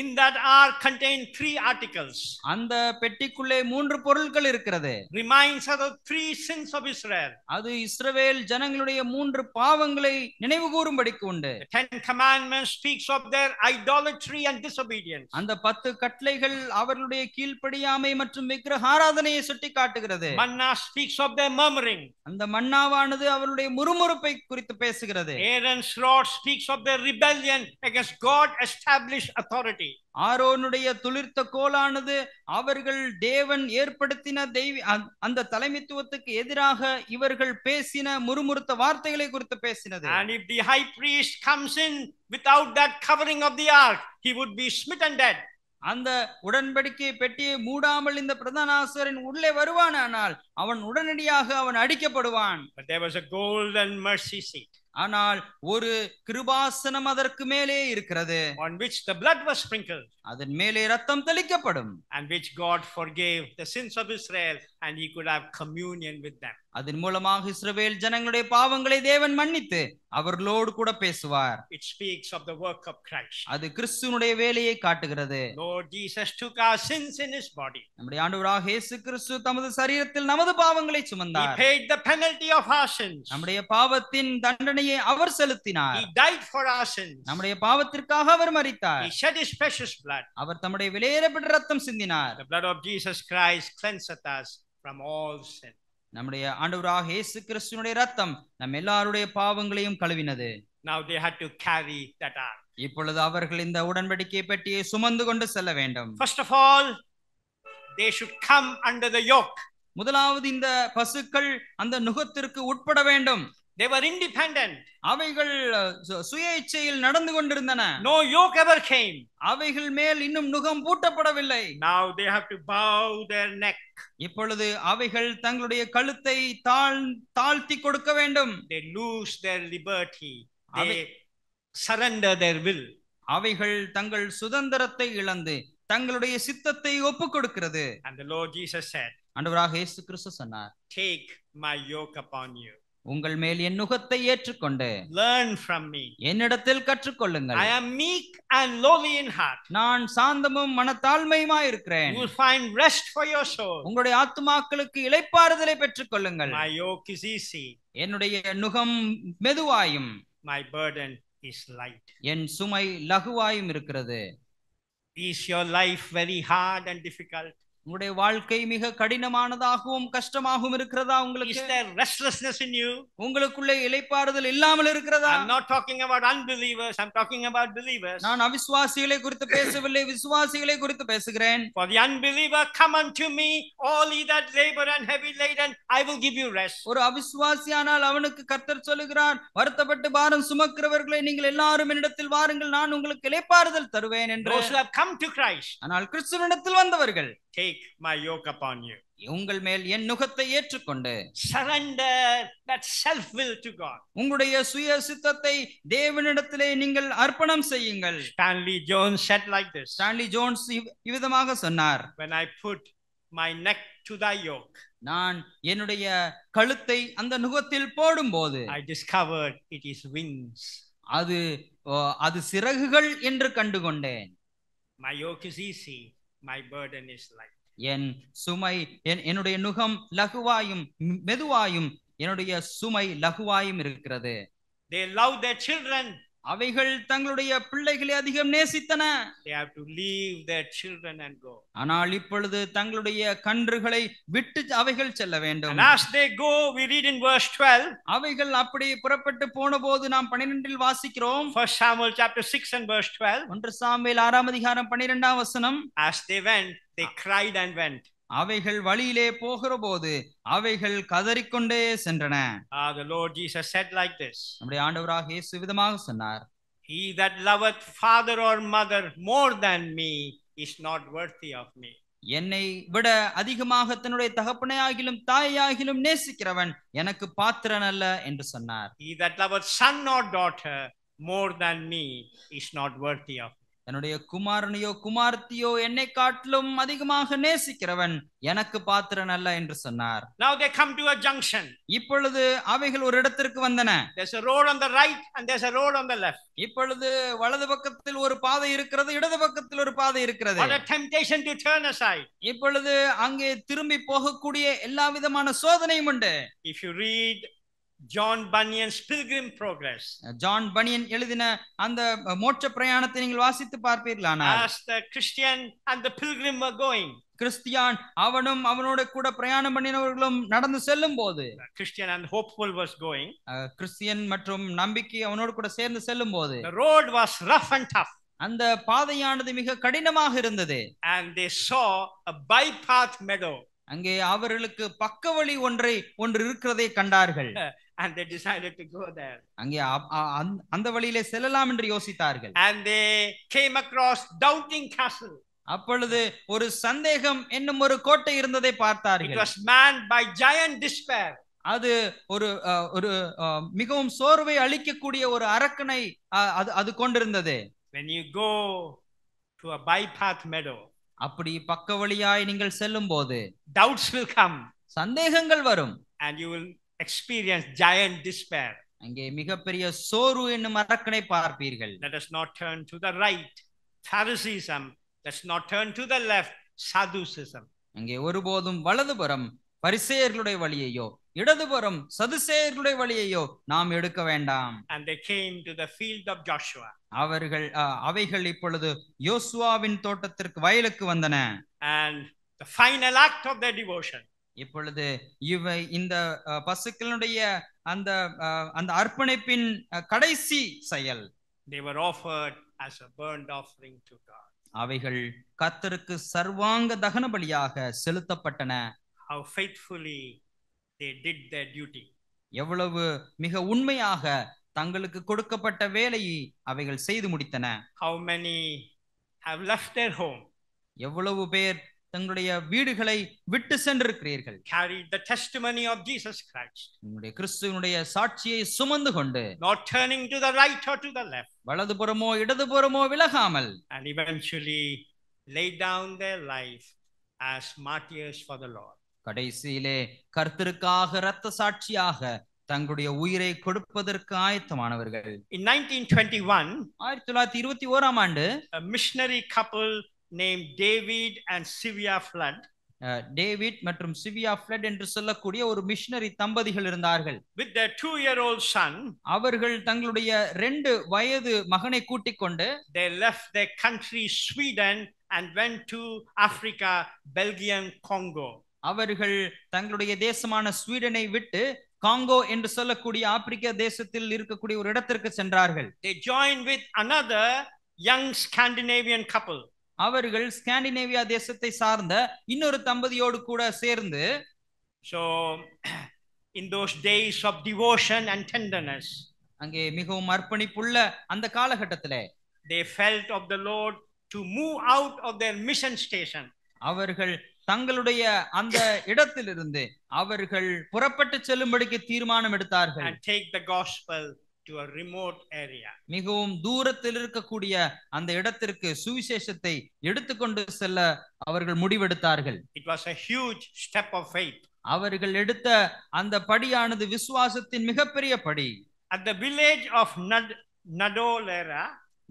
in that are contain three articles அந்த பெட்டிக்குள்ளே மூன்று பொருட்கள் இருக்கிறது reminds of three sins of Israel அது இஸ்ரவேல் ஜனங்களுடைய மூன்று பாவங்களை நினைவு கூறும்படிக்கு உண்டு ten commandment speaks of their idolatry and disobedience அந்த பத்து கட்டளைகள் அவர்களுடைய கீழ்ப்படியாமை மற்றும் விக்கிரக ஆராதனையை சுட்டி காட்டுகிறது manna speaks of their murmuring அந்த மன்னாவானது அவருடைய முறுமுறுப்பை குறித்து பேசுகிறது Aaron's rod speaks of their rebellion against God establish authority ஆரோனுடைய துளிர்த்த கோலானது அவர்கள் தேவன் ஏற்படுத்தின தெய்வ அந்த தலைமைத்துவத்துக்கு எதிராக இவர்கள் பேசின முறுமுறுத்த வார்த்தைகளை குறித்து பேசினது and if the high priest comes in without that covering of the ark he would be smitten dead அந்த உடன்படிக்கை பெட்டியை மூடாமல் இந்த பிரதான ஆசரின் உள்ளே வருவானானால் அவன் உடனடியாக அவன் அடிக்கப்படுவான் but there was a golden mercy seat ஆனால் ஒரு கிருபாசனம் அதற்கு மேலே இருக்கிறது on which the blood was sprinkled அதன் மேலே ரத்தம் தெளிக்கப்படும் and which god forgave the sins of israel and he could have communion with them அதன் மூலமாக இஸ்ரவேல் ஜனங்களுடைய பாவங்களை தேவன் மன்னித்து அவர்களோடு கூட பேசுவார் it speaks of the work of Christ அது கிறிஸ்துவினுடைய வேலையை காட்டுகிறது Lord Jesus took our sins in his body நம்முடைய ஆண்டவராக இயேசு கிறிஸ்து தமது சரீரத்தில் நமது பாவங்களை சுமந்தார் he paid the penalty of our sins நம்முடைய பாவத்தின் தண்டனையை அவர் செலுத்தினார் he died for our sins நம்முடைய பாவத்திற்காக அவர் மரித்தார் he shed his precious blood அவர் தம்முடைய விலையேறப்பட்ட இரத்தம் சிந்தினார் the blood of Jesus Christ cleanseth as from all sin நம்முடைய ஆண்டவராக இயேசு கிறிஸ்துவின் ரத்தம் நம் எல்லாருடைய பாவங்களையும் கழுவினது now they had to carry that ark இப்பொழுது அவர்கள் இந்த உடன்படிக்கை பெட்டியை சுமந்து கொண்டு செல்ல வேண்டும் first of all they should come under the yoke முதலாவது இந்த பசுக்கள் அந்த நுகத்திற்கு உட்பட வேண்டும் அவைகள் நடந்து கொண்டிருந்தன அவைகள் மேல் இன்னும் நுகம் பூட்டப்படவில்லை இப்பொழுது அவைகள் தங்களுடைய கழுத்தை தாழ்த்தி கொடுக்க வேண்டும் அவைகள் தங்கள் சுதந்திரத்தை இழந்து தங்களுடைய சித்தத்தை ஒப்பு கொடுக்கிறது அண்டவராக சொன்னார் take my yoke upon you உங்கள் மேல் என் நுகத்தை ஏற்றுக்கொண்டு லேர்ன் ஃப்ரம் மீ என்னிடத்தில் கற்றுக்கொள்ளுங்கள் I am meek and lowly in heart நான் சாந்தமும் மனத்தாழ்மையுமாய் இருக்கிறேன் you find rest for your soul உங்களுடைய ஆத்துமாக்களுக்கு இளைப்பாறுதலை பெற்றுக்கொள்ளுங்கள் மை யோக் இஸ் ஈஸி என்னுடைய நுகம் மெதுவாயும் மை பர்டன் இஸ் லைட் என் சுமை லகுவாயும் இருக்கிறது is your life very hard and difficult உங்களுடைய வாழ்க்கை மிக கடினமானதாகவும் கஷ்டமாகவும் இருக்கிறதா உங்களுக்கு is there restlessness in you உங்களுக்குள்ளே இளைப்பாறுதல் இல்லாமல் இருக்கிறதா i'm not talking about unbelievers i'm talking about believers நான் அவிசுவாசிகளை குறித்து பேசவில்லை விசுவாசிகளை குறித்து பேசுகிறேன் for the unbeliever come unto me all ye that labor and heavy laden i will give you rest ஒரு அவிசுவாசியானால் அவனுக்கு கர்த்தர் சொல்கிறார் வருத்தப்பட்டு பாரம் சுமக்கிறவர்களை நீங்கள் எல்லாரும் என்னிடத்தில் வாருங்கள் நான் உங்களுக்கு இளைப்பாறுதல் தருவேன் என்று those who have come to christ ஆனால் கிறிஸ்துவினிடத்தில் வந்தவர்கள் take my yoke upon you உங்கள் மேல் என் நுகத்தை ஏற்றுக்கொண்டு surrender that self will to god உங்களுடைய சுய சித்தத்தை தேவனிடத்திலே நீங்கள் அர்ப்பணம் செய்யுங்கள் stanley jones said like this stanley jones இவ்விதமாக சொன்னார் when i put my neck to thy yoke நான் என்னுடைய கழுத்தை அந்த நுகத்தில் போடும்போது i discovered it is wings அது அது சிறகுகள் என்று கண்டுகொண்டேன் my yoke is easy my burden is light என் சுமை என்னுடைய நுகம் லகுவாயும் மெதுவாயும் என்னுடைய சுமை லகுவாயும் இருக்கிறது they love their children அவைகள் தங்களுடைய பிள்ளைகளை அதிகம் நேசித்தன they have to leave their children and go ஆனால் இப்பொழுது தங்களுடைய கன்றுகளை விட்டு அவைகள் செல்ல வேண்டும் and as they go we read in verse 12 அவைகள் அப்படி புறப்பட்டு போனபோது நாம் 12 இல் வாசிக்கிறோம் first samuel chapter 6 and verse 12 ஒன்று சாமுவேல் 6 ஆம் அதிகாரம் 12 ஆம் வசனம் as they went they cried and went அவைகள் வழியிலே போகிற போது அவைகள் கதறிக்கொண்டே சென்றன ah the lord jesus said like this நம்முடைய ஆண்டவராக இயேசு விதமாக சொன்னார் he that loveth father or mother more than me is not worthy of me என்னை விட அதிகமாக தன்னுடைய தகப்பனை ஆகிலும் தாயாகிலும் நேசிக்கிறவன் எனக்கு பாத்திரன் அல்ல என்று சொன்னார் he that loveth son or daughter more than me is not worthy of தன்னுடைய குமாரனையோ குமார்த்தியோ என்னை காட்டிலும் அதிகமாக நேசிக்கிறவன் எனக்கு பாத்திரன் அல்ல என்று சொன்னார் now they come to a junction இப்பொழுது அவைகள் ஒரு இடத்திற்கு வந்தன there's a road on the right and there's a road on the left இப்பொழுது வலது பக்கத்தில் ஒரு பாதை இருக்கிறது இடது பக்கத்தில் ஒரு பாதை இருக்கிறது what a temptation to turn aside இப்பொழுது அங்கே திரும்பி போகக்கூடிய எல்லா விதமான சோதனையும் உண்டு if you read John Bunyan Pilgrim Progress John Bunyan எழுதின அந்த மோட்ச பிரயாணத்தை நீங்கள் வாசித்து பார்ப்பீர்களானா as the christian and the pilgrim were going அவனும் அவனோட கூட பிரயாணம் பண்ணினவர்களும் நடந்து செல்லும் போது Christian and Hopeful was going Christian மற்றும் நம்பிக்கை அவனோட கூட சேர்ந்து செல்லும் போது road was rough and tough அந்த பாதையானது மிக கடினமாக இருந்தது அண்ட் தே சா அ பை பாத் மெடோ அங்கே அவர்களுக்கு பக்கவழி ஒன்றை ஒன்று இருக்கிறதை கண்டார்கள் and they decided to go there அங்கே அந்த வழியிலே செல்லலாம் என்று யோசித்தார்கள் and they came across doubting castle அப்பொழுது ஒரு சந்தேகம் என்னும் ஒரு கோட்டை இருந்ததை பார்த்தார்கள் it was man by giant despair அது ஒரு ஒரு மிகவும் சோர்வை அளிக்கக்கூடிய ஒரு அரக்கனை அது அது கொண்டிருந்தது when you go to a bypath meadow அப்படி பக்க வழியாய் நீங்கள் செல்லும் போது doubts will come சந்தேகங்கள் வரும் and you will experience giant despair அங்கே மிகப்பெரிய சோர்வு என்னும் அரக்கனை பார்ப்பீர்கள் let us not turn to the right phariseeism let's not turn to the left sadducism அங்கே ஒருபோதும் வலதுபுறம் பரிசேயர்களுடைய வழியையோ இடதுபுறம் சதுசேயர்களுடைய வழியையோ நாம் எடுக்க வேண்டாம் and they came to the field of joshua அவர்கள் அவைகள் இப்பொழுது யோசுவாவின் தோட்டத்திற்கு வயலுக்கு வந்தன and the final act of their devotion இப்பொழுது இவை இந்த பசுக்களுடைய அந்த அந்த அர்ப்பணிப்பின் கடைசி செயல் they were offered as a burnt offering to god அவைகள் கத்தருக்கு சர்வாங்க தகன பலியாக செலுத்தப்பட்டன how faithfully they did their duty எவ்வளவு மிக உண்மையாக தங்களுக்கு கொடுக்கப்பட்ட வேலையை அவைகள் செய்து முடித்தன how many have left their home எவ்வளவு பேர் தங்களுடைய வீடுகளை விட்டு சென்றிருக்கிறீர்கள் carry the testimony of Jesus Christ உங்களுடைய கிறிஸ்துவினுடைய சாட்சியை சுமந்து கொண்டு not turning to the right or to the left வலதுபுறமோ இடதுபுறமோ விலகாமல் and eventually lay down their life as martyrs for the Lord கடைசியிலே கர்த்தருக்காக இரத்த சாட்சியாக தங்களுடைய உயிரை கொடுப்பதற்கு ஆயத்தமானவர்கள் in 1921 ஆயிரத்தி தொள்ளாயிரத்தி இருபத்தி ஓராம் ஆண்டு a missionary couple named David and Sivia Flood. David மற்றும் சிவியா ஃபிளட் என்று சொல்லக்கூடிய ஒரு மிஷனரி தம்பதிகள் இருந்தார்கள் with the two year old son அவர்கள் தங்களுடைய ரெண்டு வயது மகனை கூட்டிக் கொண்டு they left the country Sweden and went to Africa Belgium Congo அவர்கள் தங்களுடைய தேசமான ஸ்வீடனை விட்டு காங்கோ என்று சொல்லக்கூடிய ஆப்பிரிக்க தேசத்தில் இருக்கக்கூடிய ஒரு இடத்திற்கு சென்றார்கள் they join with another young Scandinavian couple அவர்கள் ஸ்காண்டினேவியா தேசத்தை சார்ந்த இன்னொரு தம்பதியோடு கூட சேர்ந்து so in those days of devotion and tenderness அங்கே மிகவும் அர்ப்பணிப்புள்ள அந்த காலகட்டத்தில் they felt of the Lord to move out of their mission station அவர்கள் தங்களுடைய அந்த இடத்திலிருந்து அவர்கள் புறப்பட்டு செல்லும்படிக்கு தீர்மானம் எடுத்தார்கள் take the the to a remote area மிகவும் தூரத்தில் இருக்கக்கூடிய அந்த இடத்திற்கு சுவிசேஷத்தை எடுத்துக்கொண்டு செல்ல அவர்கள் முடிவெடுத்தார்கள் it was a huge step of faith அவர்கள் எடுத்த அந்த படியானது விசுவாசத்தின் மிகப்பெரிய படி at the village of nadolera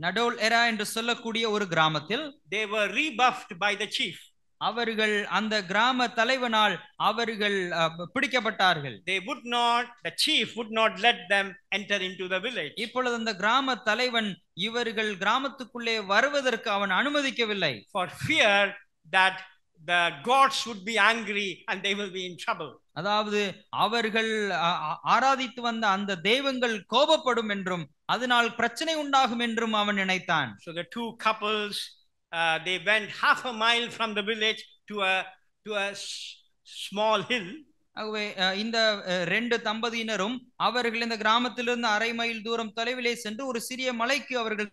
நடோல் எரா என்று சொல்லக்கூடிய ஒரு கிராமத்தில் they were rebuffed by the chief அவர்கள் அந்த கிராம தலைவனால் அவர்கள் பிடிக்கப்பட்டார்கள் they would not the chief would not let them enter into the village இப்பொழுது அந்த கிராம தலைவன் இவர்கள் கிராமத்துக்குள்ளே வருவதற்கு அவன் அனுமதிக்கவில்லை for fear that the gods would be angry and they will be in trouble அதாவது அவர்கள் ஆராதித்து வந்த அந்த தெய்வங்கள் கோபப்படும் என்றும் அதனால் பிரச்சனை உண்டாகும் என்றும் அவன் நினைத்தான் so the two couples uh, they went half a mile from the village to a to a small hill ஆகவே uh, இந்த uh, ரெண்டு தம்பதியினரும் அவர்கள் இந்த கிராமத்திலிருந்து அரை மைல் தூரம் தொலைவிலே சென்று ஒரு சிறிய மலைக்கு அவர்கள்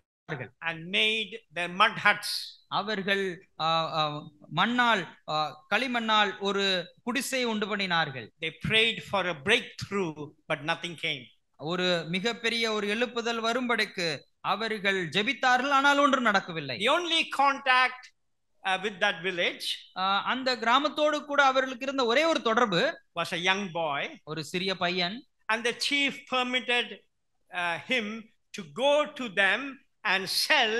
and made their mud அவர்கள் uh, மண்ணால் களிமண்ணால் ஒரு குடிசை உண்டு பண்ணினார்கள் they prayed for a breakthrough but nothing came ஒரு மிகப்பெரிய ஒரு எழுப்புதல் வரும்படிக்கு அவர்கள் ஜெபித்தார்கள் ஆனால் ஒன்று நடக்கவில்லை only contact uh, with that village அந்த கிராமத்தோடு கூட அவர்களுக்கு இருந்த ஒரே ஒரு தொடர்பு was a young boy ஒரு சிறிய பையன் and the chief permitted uh, him to go to them and sell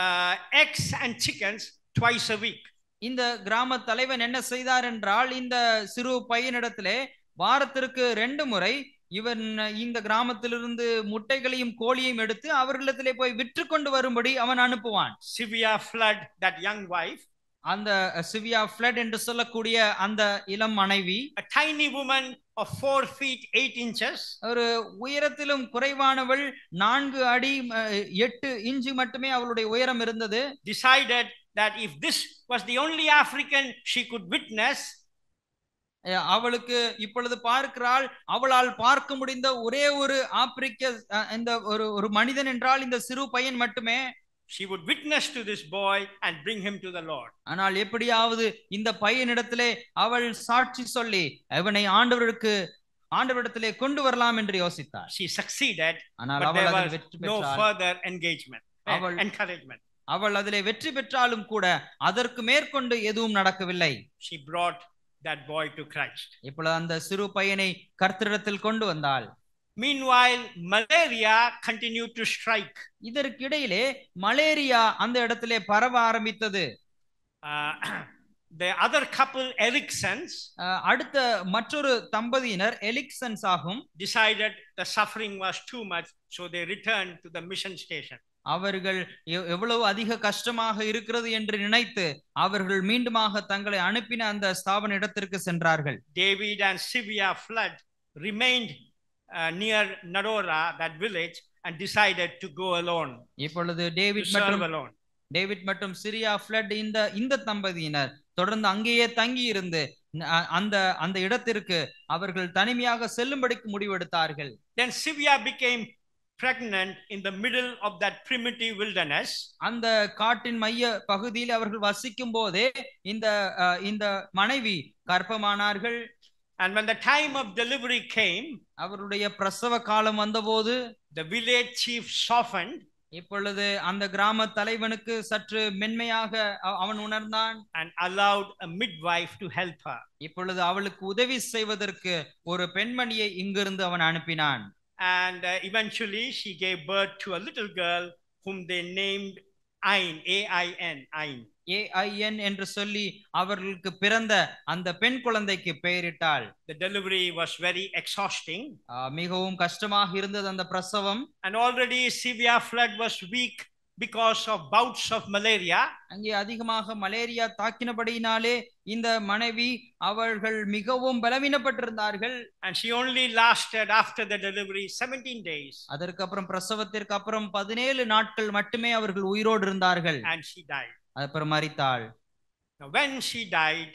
uh, eggs and chickens twice a week இந்த கிராம தலைவன் என்ன செய்தார் என்றால் இந்த சிறு பையனிடத்திலே வாரத்திற்கு ரெண்டு முறை இவன் இந்த கிராமத்திலிருந்து முட்டைகளையும் கோழியையும் எடுத்து அவர்களிடத்திலே போய் விற்று கொண்டு வரும்படி அவன் அனுப்புவான் Sivia Flood that young wife அந்த சிவியா ஃப்ளட் என்று சொல்லக்கூடிய அந்த இளம் மனைவி tiny woman 4 feet eight inches ஒரு உயரத்திலும் குறைவானவள் நான்கு அடி எட்டு இன்ச்சு மட்டுமே அவளுடைய உயரம் இருந்தது decided that if this was the only african she could witness அவளுக்கு இப்பொழுது பார்க்கிறாள் அவளால் பார்க்க முடிந்த ஒரே ஒரு ஆப்பிரிக்க இந்த ஒரு ஒரு மனிதன் என்றால் இந்த சிறு பையன் மட்டுமே she would witness to this boy and bring him to the lord ஆனால் எப்படியாவது இந்த பையனிடத்திலே அவள் சாட்சி சொல்லி அவனை ஆண்டவருக்கு ஆண்டவரிடத்திலே கொண்டு வரலாம் என்று யோசித்தார் she succeeded ஆனால் அவள் அதில் வெற்றி பெற்றால் no further engagement eh, அவள் encouragement அவள் அதிலே வெற்றி பெற்றாலும் கூட அதற்கு மேற்கொண்டு எதுவும் நடக்கவில்லை she brought that boy to Christ. இப்பொழுது அந்த சிறு பையனை கர்த்தரிடத்தில் கொண்டு வந்தாள் meanwhile malaria continue to strike இதற்கிடையிலே மலேரியா அந்த இடத்திலே பரவ ஆரம்பித்தது uh, the other couple ericksons uh, அடுத்த மற்றொரு தம்பதியினர் எலிக்சன்ஸ் ஆகும் decided the suffering was too much so they returned to the mission station அவர்கள் எவ்வளவு அதிக கஷ்டமாக இருக்கிறது என்று நினைத்து அவர்கள் மீண்டுமாக தங்களை அனுப்பின அந்த ஸ்தாபன இடத்திற்கு சென்றார்கள் David and Sivia Flood remained near Ndora that village and decided to go alone இப்பொழுது டேவிட் மற்றும் அலோன் டேவிட் மற்றும் சிரியா ஃபிளட் இந்த இந்த தம்பதியினர் தொடர்ந்து அங்கேயே தங்கி இருந்து அந்த அந்த இடத்திற்கு அவர்கள் தனிமையாக செல்லும்படிக்கு முடிவெடுத்தார்கள் then சிவியா became pregnant in the middle of that primitive wilderness அந்த காட்டின் மைய பகுதியில் அவர்கள் வசிக்கும் போதே இந்த இந்த மனைவி கர்ப்பமானார்கள் and when the time of delivery came அவருடைய பிரசவ காலம் வந்தபோது the village chief softened இப்பொழுது அந்த கிராம தலைவனுக்கு சற்று மென்மையாக அவன் உணர்ந்தான் and allowed a midwife to help her இப்பொழுது அவளுக்கு உதவி செய்வதற்கு ஒரு பெண்மணியை இங்கிருந்து அவன் அனுப்பினான் And uh, eventually she gave birth to a little girl whom they named Ain A I N Ain A I N என்று சொல்லி அவர்களுக்கு பிறந்த அந்த பெண் குழந்தைக்கு பெயரிட்டாள் the delivery was very exhausting மிகவும் கஷ்டமாக இருந்தது அந்த பிரசவம் and already severe flood was weak because of bouts of malaria அங்கே அதிகமாக மலேரியா தாக்கினபடியினாலே இந்த மனைவி அவர்கள் மிகவும் பலவீனப்பட்டிருந்தார்கள் and she only lasted after the delivery 17 days அதற்கு அப்புறம் பிரசவத்திற்கு அப்புறம் 17 நாட்கள் மட்டுமே அவர்கள் உயிரோடு இருந்தார்கள் and she died அப்புறம் மரித்தாள் when she died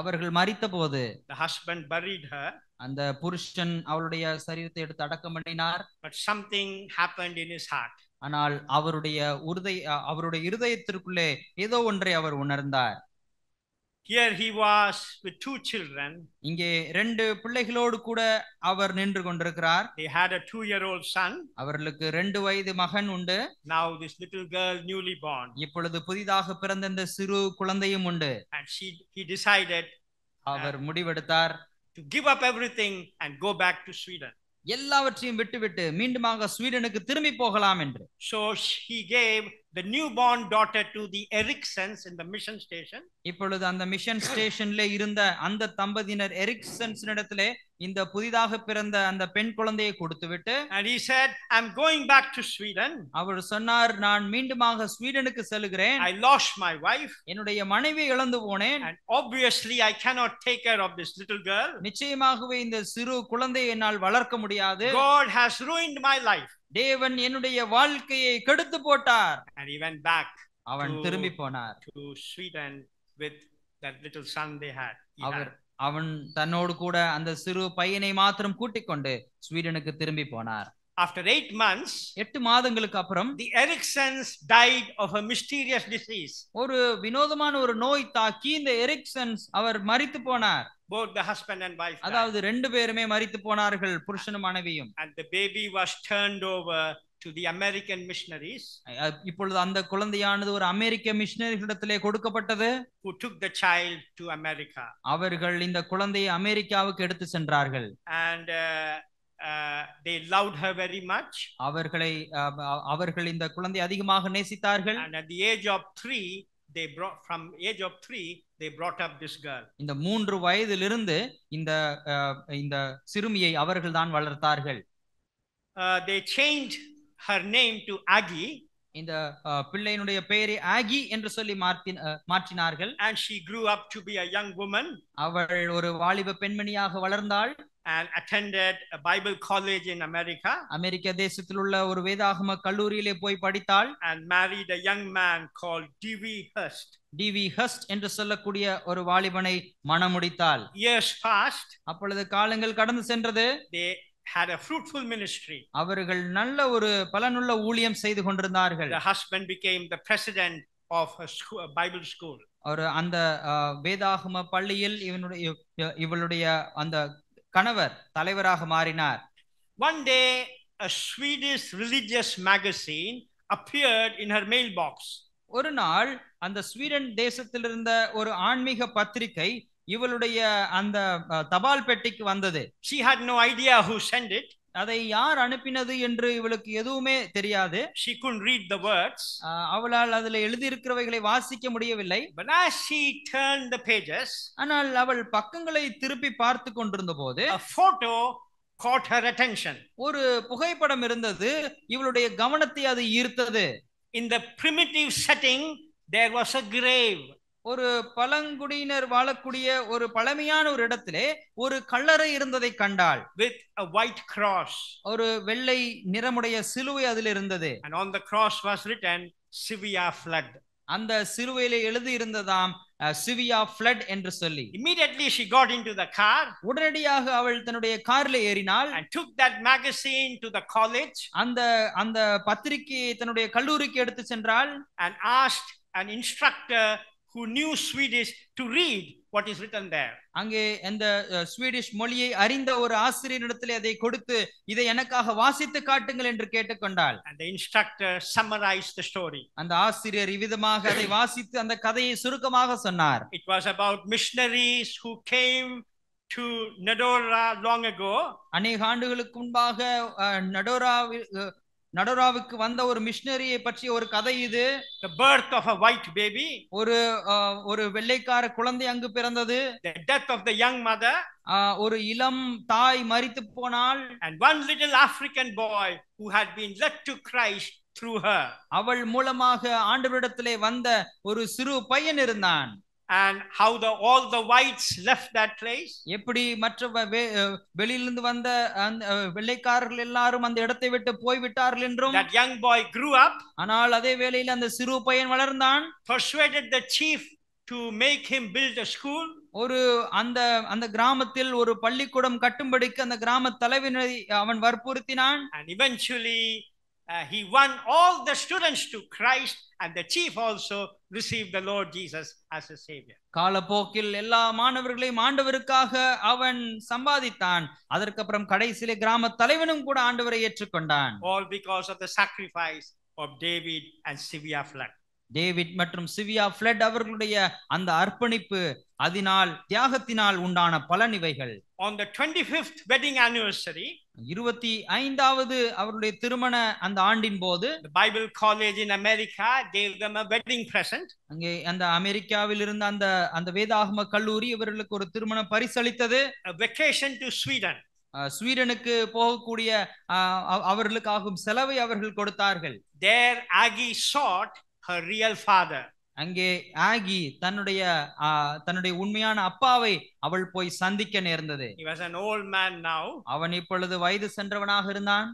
அவர்கள் மறித்த போது the husband buried her அந்த புருஷன் அவளுடைய சரீரத்தை எடுத்து அடக்கம் பண்ணினார் but something happened in his heart ஆனால் அவருடைய உருதை அவருடைய இருதயத்திற்குள்ளே ஏதோ ஒன்றை அவர் உணர்ந்தார் here he was with two children இங்கே ரெண்டு பிள்ளைகளோடு கூட அவர் நின்று கொண்டிருக்கிறார். He had a two-year-old son. அவர்களுக்கு ரெண்டு வயது மகன் உண்டு. Now this little girl newly born. இப்பொழுது புதிதாக பிறந்த இந்த சிறு குழந்தையும் உண்டு. And she he decided. அவர் முடிவெடுத்தார். To give up everything and go back to Sweden எல்லாவற்றையும் விட்டுவிட்டு மீண்டுமாக ஸ்வீடனுக்கு திரும்பி போகலாம் என்று so the newborn daughter to the Ericsons in the mission station. இப்பொழுது அந்த மிஷன் ஸ்டேஷன்ல இருந்த அந்த தம்பதியினர் எரிக்சன்ஸ் இடத்திலே இந்த புதிதாக பிறந்த அந்த பெண் குழந்தையை கொடுத்துவிட்டு and he said i'm going back to sweden அவர் சொன்னார் நான் மீண்டுமாக ஸ்வீடனுக்கு செல்கிறேன் i lost my wife என்னுடைய மனைவியை இழந்து போனேன் and obviously i cannot take care of this little girl நிச்சயமாகவே இந்த சிறு குழந்தையை என்னால் வளர்க்க முடியாது god has ruined my life தேவன் என்னுடைய வாழ்க்கையை கெடுத்து போட்டார் and he went back அவன் திரும்பி போனார் to sweden with that little son they had அவர் அவன் தன்னோடு கூட அந்த சிறு பையனை மாத்திரம் கூட்டிக் கொண்டு ஸ்வீடனுக்கு திரும்பி போனார் after eight months எட்டு மாதங்களுக்கு அப்புறம் the ericksons died of a mysterious disease ஒரு வினோதமான ஒரு நோய் தாக்கி இந்த எரிக்சன்ஸ் அவர் மரித்து போனார் both the husband and wife அதாவது ரெண்டு பேருமே மரித்து போனார்கள் புருஷனும் மனைவியும் and the baby was turned over to the American missionaries. இப்பொழுது அந்த குழந்தையானது ஒரு அமெரிக்க மிஷனரிகளிடத்திலே கொடுக்கப்பட்டது who took the child to America. அவர்கள் இந்த குழந்தையை அமெரிக்காவுக்கு எடுத்து சென்றார்கள் and uh, they loved her very much அவர்களை uh, அவர்கள் இந்த குழந்தை அதிகமாக நேசித்தார்கள் and at the age of 3 they brought from age of 3 they brought up this girl இந்த மூன்று வயதிலிருந்து இந்த uh, இந்த சிறுமியை அவர்கள் தான் வளர்த்தார்கள் they change her name to Aggie இந்த uh, பிள்ளையினுடைய பெயரை ஆகி என்று சொல்லி மாற்றினார்கள் and she grew up to be a young woman அவள் ஒரு வாலிப பெண்மணியாக வளர்ந்தாள் and attended a Bible college in America. அமெரிக்க தேசத்திலுள்ள ஒரு வேதாகம கல்லூரியிலே போய் படித்தாள் and married a young man called D.V. Hurst. D.V. Hurst என்று சொல்லக்கூடிய ஒரு வாலிபனை மணமுடித்தாள். Years passed. அப்பொழுது காலங்கள் கடந்து சென்றது. They had a fruitful ministry. அவர்கள் நல்ல ஒரு பலனுள்ள ஊழியம் செய்து கொண்டிருந்தார்கள். The husband became the president of a school, Bible school. ஒரு அந்த வேதாகம பள்ளியில் இவனுடைய இவளுடைய அந்த கணவர் தலைவராக மாறினார் one day Swedish religious magazine appeared in her mail box ஒரு நாள் அந்த ஸ்வீடன் தேசத்தில் இருந்த ஒரு ஆன்மீக பத்திரிகை இவளுடைய அந்த தபால் பெட்டிக்கு வந்தது அதை யார் அனுப்பினது என்று இவளுக்கு எதுவுமே தெரியாது she couldn't read the words அவளால் அதிலே எழுதி இருக்கிறவைகளை வாசிக்க முடியவில்லை but as she turned the pages ஆனால் அவள் பக்கங்களை திருப்பி பார்த்து கொண்டிருந்தபோது a photo caught her attention ஒரு புகைப்படம் இருந்தது இவளுடைய கவனத்தை அது ஈர்த்தது in the primitive setting there was a grave ஒரு பழங்குடியினர் வாழக்கூடிய ஒரு பழமையான ஒரு இடத்திலே ஒரு கல்லறை இருந்ததை கண்டாள் வித் a white cross ஒரு வெள்ளை நிறமுடைய சிலுவை அதில் இருந்தது and on the cross was written Sylvia flood அந்த சிலுவையில எழுதி இருந்ததாம் சிவியா ஃப்ளட் என்று சொல்லி immediately she got into the car உடனடியாக அவள் தன்னுடைய கார்ல ஏறினாள் and took that magazine to the college அந்த அந்த பத்திரிகையை தன்னுடைய கல்லூரிக்கு எடுத்து சென்றாள் and asked an instructor who knew Swedish to read what is written there. அங்கே அந்த ஸ்வீடிஷ் மொழியை அறிந்த ஒரு ஆசிரியரிடத்தில் அதை கொடுத்து இதை எனக்காக வாசித்து காட்டுங்கள் என்று கேட்டுக்கொண்டாள் and the instructor summarized the story அந்த ஆசிரியர் இவ்விதமாக அதை வாசித்து அந்த கதையை சுருக்கமாக சொன்னார் it was about missionaries who came to Nadora long ago அநேக ஆண்டுகளுக்கு முன்பாக நடோரா நடராவுக்கு வந்த ஒரு மிஷினரியை பற்றிய ஒரு கதை இது the birth of a white baby ஒரு ஒரு வெள்ளைக்கார குழந்தை அங்கு பிறந்தது the death of the young mother ஒரு இளம் தாய் மரித்து போனால் and one little african boy who had been led to christ through her அவள் மூலமாக ஆண்டவரிடத்திலே வந்த ஒரு சிறு பையன் இருந்தான் and how the all the whites left that place எப்படி மற்ற வெளியிலிருந்து வந்த வெள்ளைக்காரர்கள் எல்லாரும் அந்த இடத்தை விட்டு போய் விட்டார்கள் என்றும் that young boy grew up ஆனால் அதே வேளையில் அந்த சிறு பையன் வளர்ந்தான் persuaded the chief to make him build a school ஒரு அந்த அந்த கிராமத்தில் ஒரு பள்ளிக்கூடம் கட்டும்படிக்கு அந்த கிராம தலைவனை அவன் வற்புறுத்தினான் and eventually uh, he won all the students to Christ and the chief also received the Lord Jesus as a savior. காலப்போக்கில் எல்லா மாணவர்களையும் ஆண்டவருக்காக அவன் சம்பாதித்தான் அதற்கப்புறம் கடைசியிலே கிராம தலைவனும் கூட ஆண்டவரை ஏற்றுக்கொண்டான் all because of the sacrifice of David and severe flood David மற்றும் சிவியா பிளட் அவர்களுடைய அந்த அர்ப்பணிப்பு அதனால் தியாகத்தினால் உண்டான பலன் இவைகள் on the 25th wedding anniversary இருபத்தி ஐந்தாவது அவருடைய திருமண அந்த ஆண்டின் போது Bible college in America gave தம் a wedding அங்கே அந்த அமெரிக்காவில் இருந்த அந்த அந்த வேதாகம கல்லூரி இவர்களுக்கு ஒரு திருமண பரிசளித்தது வெக்கேஷன் டு ஸ்வீடன் ஸ்வீடனுக்கு போகக்கூடிய அவர்களுக்காகும் செலவை அவர்கள் கொடுத்தார்கள் தேர் ஆகி ஷார்ட் her real father அங்கே ஆகி தன்னுடைய தன்னுடைய உண்மையான அப்பாவை அவள் போய் சந்திக்க நேர்ந்தது அவன் இப்பொழுது வயது சென்றவனாக இருந்தான்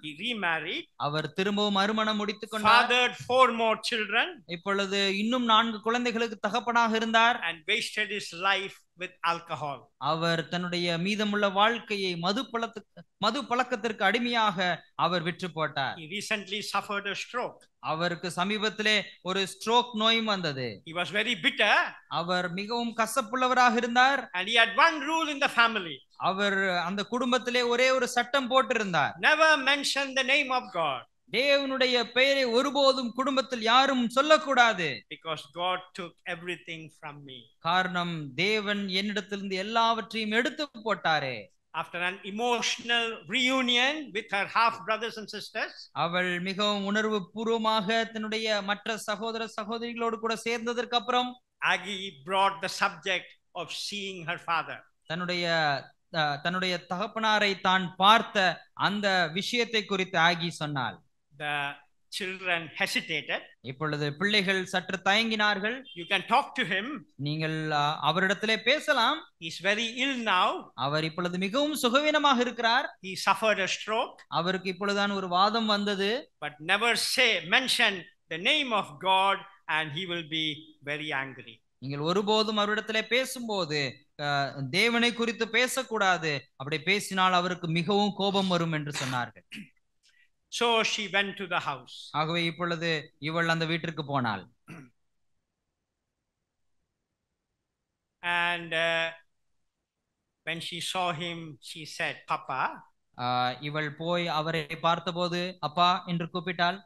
அவர் திரும்பவும் மறுமணம் முடித்துக் கொண்டார் இப்பொழுது இன்னும் நான்கு குழந்தைகளுக்கு தகப்பனாக இருந்தார் அவர் தன்னுடைய மீதமுள்ள வாழ்க்கையை மது பழத்துக்கு மது பழக்கத்திற்கு அடிமையாக அவர் விற்று போட்டார் அவருக்கு சமீபத்திலே ஒரு ஸ்ட்ரோக் நோயும் வந்தது அவர் மிகவும் கசப்புள்ளவராக இருந்தார் one rule in the family அவர் அந்த குடும்பத்திலே ஒரே ஒரு சட்டம் போட்டிருந்தார் never mention the name of god தேவனுடைய பெயரை ஒருபோதும் குடும்பத்தில் யாரும் சொல்லக்கூடாது because God took everything from me காரணம் தேவன் என்னிடத்திலிருந்து எல்லாவற்றையும் எடுத்து போட்டாரே after an emotional reunion with her half brothers and sisters அவள் மிகவும் உணர்வு பூர்வமாக தன்னுடைய மற்ற சகோதர சகோதரிகளோடு கூட சேர்ந்ததற்கு அப்புறம் Aggie brought the subject of seeing her father தன்னுடைய தன்னுடைய தகப்பனாரை தான் பார்த்த அந்த விஷயத்தை குறித்து ஆகி சொன்னால் the children hesitated இப்பொழுது பிள்ளைகள் சற்று தயங்கினார்கள் you can talk to him நீங்கள் அவரிடத்திலே பேசலாம் he is very ill now அவர் இப்பொழுது மிகவும் சுகவீனமாக இருக்கிறார் he suffered a stroke அவருக்கு இப்பொழுதுதான் ஒரு வாதம் வந்தது but never say mention the name of god and he will be very angry நீங்கள் ஒருபோதும் அவரிடத்துல பேசும்போது தேவனை குறித்து பேசக்கூடாது அப்படி பேசினால் அவருக்கு மிகவும் கோபம் வரும் என்று சொன்னார்கள் So she went to the house. ஆகவே இப்பொழுது இவள் அந்த வீட்டிற்கு போனாள். And uh, when she saw him, she said, "Papa." இவள் போய் அவரை பார்த்தபோது அப்பா என்று கூப்பிட்டாள்.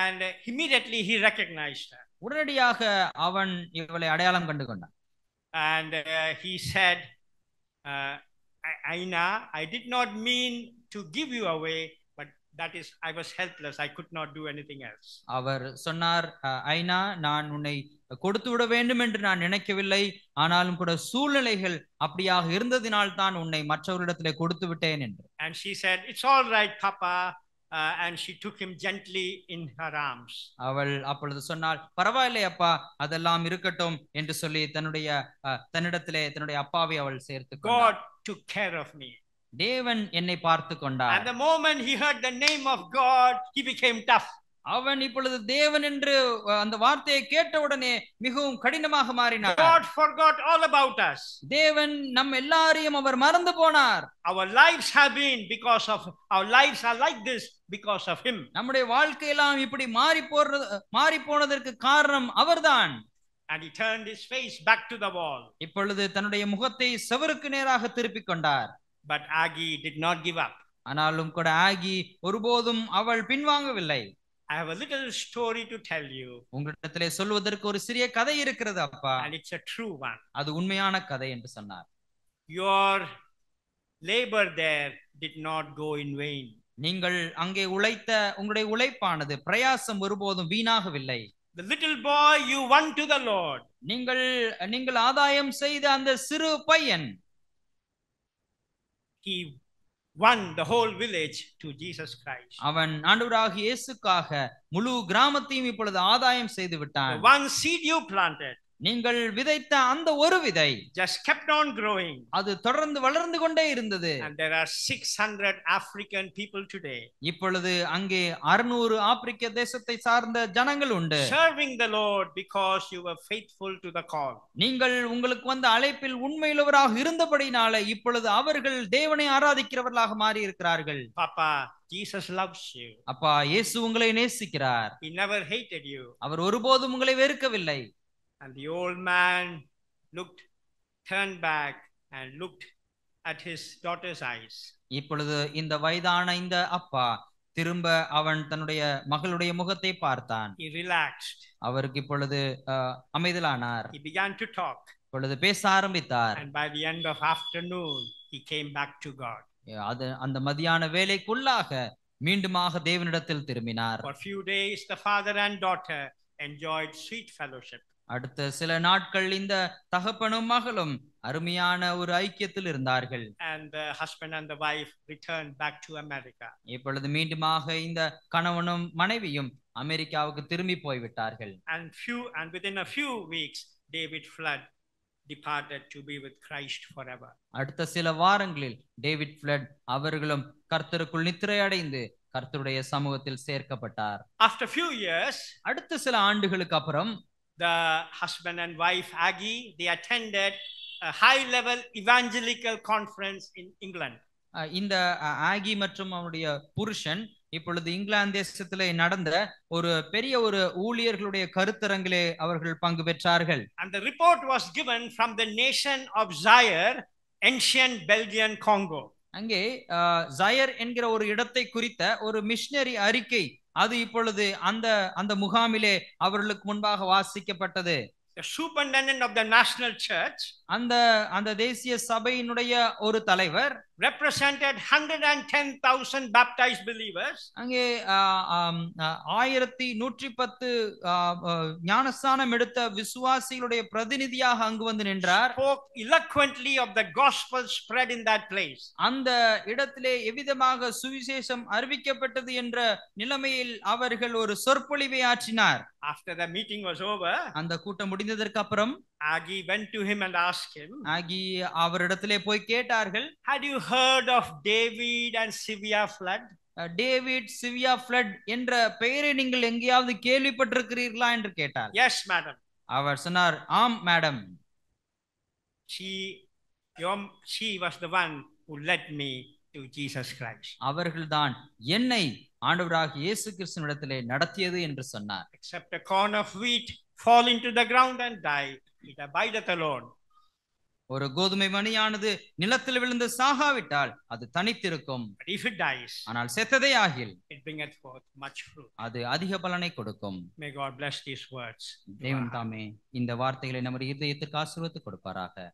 And immediately he recognized her. உடனடியாக அவன் இவளை அடையாளம் கண்டு கொண்டான் and uh, he said uh, aina i did not mean to give you away but that is i was helpless i could not do anything else அவர் சொன்னார் ஐனா நான் உன்னை கொடுத்து விட வேண்டும் என்று நான் நினைக்கவில்லை ஆனாலும் கூட சூழ்நிலைகள் அப்படியாக இருந்ததினால் தான் உன்னை மற்றவர்களிடத்திலே கொடுத்து விட்டேன் என்று and she said it's all right papa Uh, and she took him gently in her arms அவள் அப்பொழுது சொன்னாள் பரவாயில்லை அப்பா அதெல்லாம் இருக்கட்டும் என்று சொல்லி தன்னுடைய uh, தன்னிடத்திலே தன்னுடைய அப்பாவை அவள் சேர்த்து God took care of me தேவன் என்னை பார்த்து கொண்டார் and the moment he heard the name of God he became tough அவன் இப்பொழுது தேவன் என்று அந்த வார்த்தையை கேட்டவுடனே மிகவும் கடினமாக மாறினார் தேவன் நம் எல்லாரையும் அவர் மறந்து போனார் our lives have been because of our lives are like this because of him நம்முடைய வாழ்க்கையெல்லாம் இப்படி மாறி போறது மாறி போனதற்கு காரணம் அவர்தான் and he turned his face back to the wall இப்பொழுது தன்னுடைய முகத்தை செவருக்கு நேராக திருப்பிக் கொண்டார் but agi did not give up ஆனாலும் கூட ஆகி ஒருபோதும் அவள் பின்வாங்கவில்லை I have a little story to tell you. உங்களிடத்திலே சொல்வதற்கு ஒரு சிறிய கதை இருக்கிறது அப்பா. And it's a true one. அது உண்மையான கதை என்று சொன்னார். Your labor there did not go in vain. நீங்கள் அங்கே உழைத்த உங்களுடைய உழைப்பானது பிரயாசம் ஒருபோதும் வீணாகவில்லை. The little boy you won to the Lord. நீங்கள் நீங்கள் ஆதாயம் செய்த அந்த சிறு பையன் he won the whole village to Jesus Christ. அவன் ஆண்டவராக இயேசுக்காக முழு கிராமத்தையும் இப்பொழுது ஆதாயம் செய்து விட்டான். One seed you planted. நீங்கள் விதைத்த அந்த ஒரு விதை just kept on growing அது தொடர்ந்து வளர்ந்து கொண்டே இருந்தது and there are 600 african people today இப்பொழுது அங்கே 600 ஆப்பிரிக்க தேசத்தை சார்ந்த ஜனங்கள் உண்டு serving the lord because you were faithful to the call நீங்கள் உங்களுக்கு வந்த அழைப்பில் உண்மையுள்ளவராக இருந்தபடினால இப்பொழுது அவர்கள் தேவனை ஆராதிக்கிறவர்களாக மாறி இருக்கிறார்கள் பாப்பா Jesus loves you. அப்பா இயேசு உங்களை நேசிக்கிறார். He never hated you. அவர் ஒருபோதும் உங்களை வெறுக்கவில்லை. And the old man looked, turned back and looked at his daughter's eyes. இப்பொழுது இந்த வயதான இந்த அப்பா திரும்ப அவன் தன்னுடைய மகளுடைய முகத்தை பார்த்தான் he relaxed அவருக்கு இப்பொழுது அமைதலானார் he began to talk இப்பொழுது பேச ஆரம்பித்தார் and by the end of afternoon he came back to god அது அந்த மதியான வேலைக்குள்ளாக மீண்டுமாக தேவனிடத்தில் திரும்பினார் few days the father and daughter enjoyed sweet fellowship அடுத்த சில நாட்கள் இந்த தகப்பனும் மகளும் அருமையான ஒரு ஐக்கியத்தில் இருந்தார்கள் and the husband and the wife returned back to america இப்பொழுது மீண்டுமாக இந்த கணவனும் மனைவியும் அமெரிக்காவுக்கு திரும்பி போய் விட்டார்கள் and few and within a few weeks david flood departed to be with christ forever அடுத்த சில வாரங்களில் டேவிட் ஃப்ளட் அவர்களும் கர்த்தருக்குள் நித்திரை அடைந்து கர்த்தருடைய சமூகத்தில் சேர்க்கப்பட்டார் after few years அடுத்த சில ஆண்டுகளுக்கு அப்புறம் the husband and wife Aggie, they attended a high level evangelical conference in England. இந்த ஆகி மற்றும் அவருடைய புருஷன் இப்பொழுது இங்கிலாந்து தேசத்திலே நடந்த ஒரு பெரிய ஒரு ஊழியர்களுடைய கருத்தரங்கிலே அவர்கள் பங்கு பெற்றார்கள் and the report was given from the nation of Zaire ancient Belgian Congo அங்கே ஜயர் என்கிற ஒரு இடத்தை குறித்த ஒரு மிஷனரி அறிக்கை அது இப்பொழுது அந்த அந்த முகாமிலே அவர்களுக்கு முன்பாக வாசிக்கப்பட்டது the superintendent of the national church அந்த அந்த தேசிய சபையினுடைய ஒரு தலைவர் represented 110,000 baptized believers அங்கே ஆயிரத்தி நூற்றி பத்து ஞானஸ்தானம் எடுத்த விசுவாசிகளுடைய பிரதிநிதியாக அங்கு வந்து நின்றார் spoke eloquently of the gospel spread in that place அந்த இடத்திலே எவ்விதமாக சுவிசேஷம் அறிவிக்கப்பட்டது என்ற நிலைமையில் அவர்கள் ஒரு சொற்பொழிவை ஆற்றினார் after the meeting was over அந்த கூட்டம் முடிந்ததற்கு அப்புறம் Aggie went to him and asked asked him ஆகி அவரிடத்திலே போய் கேட்டார்கள் had you heard of david and severe flood David Sylvia Flood என்ற பெயரை நீங்கள் எங்கேயாவது கேள்விப்பட்டிருக்கிறீர்களா என்று கேட்டார் எஸ் மேடம் அவர் சொன்னார் ஆம் madam she your she was the one who led me to Jesus Christ அவர்கள்தான் என்னை ஆண்டவராக இயேசு கிறிஸ்துவிடத்திலே நடத்தியது என்று சொன்னார் except a corn of wheat fall into the ground and die it abideth alone ஒரு கோதுமை மணியானது நிலத்தில் விழுந்து சாகாவிட்டால் அது தனித்திருக்கும் ஆனால் செத்ததே ஆகில் அது அதிக பலனை கொடுக்கும் தேவன் தாமே இந்த வார்த்தைகளை நம்முடைய இதயத்துக்கு ஆசீர்வத்து கொடுப்பாராக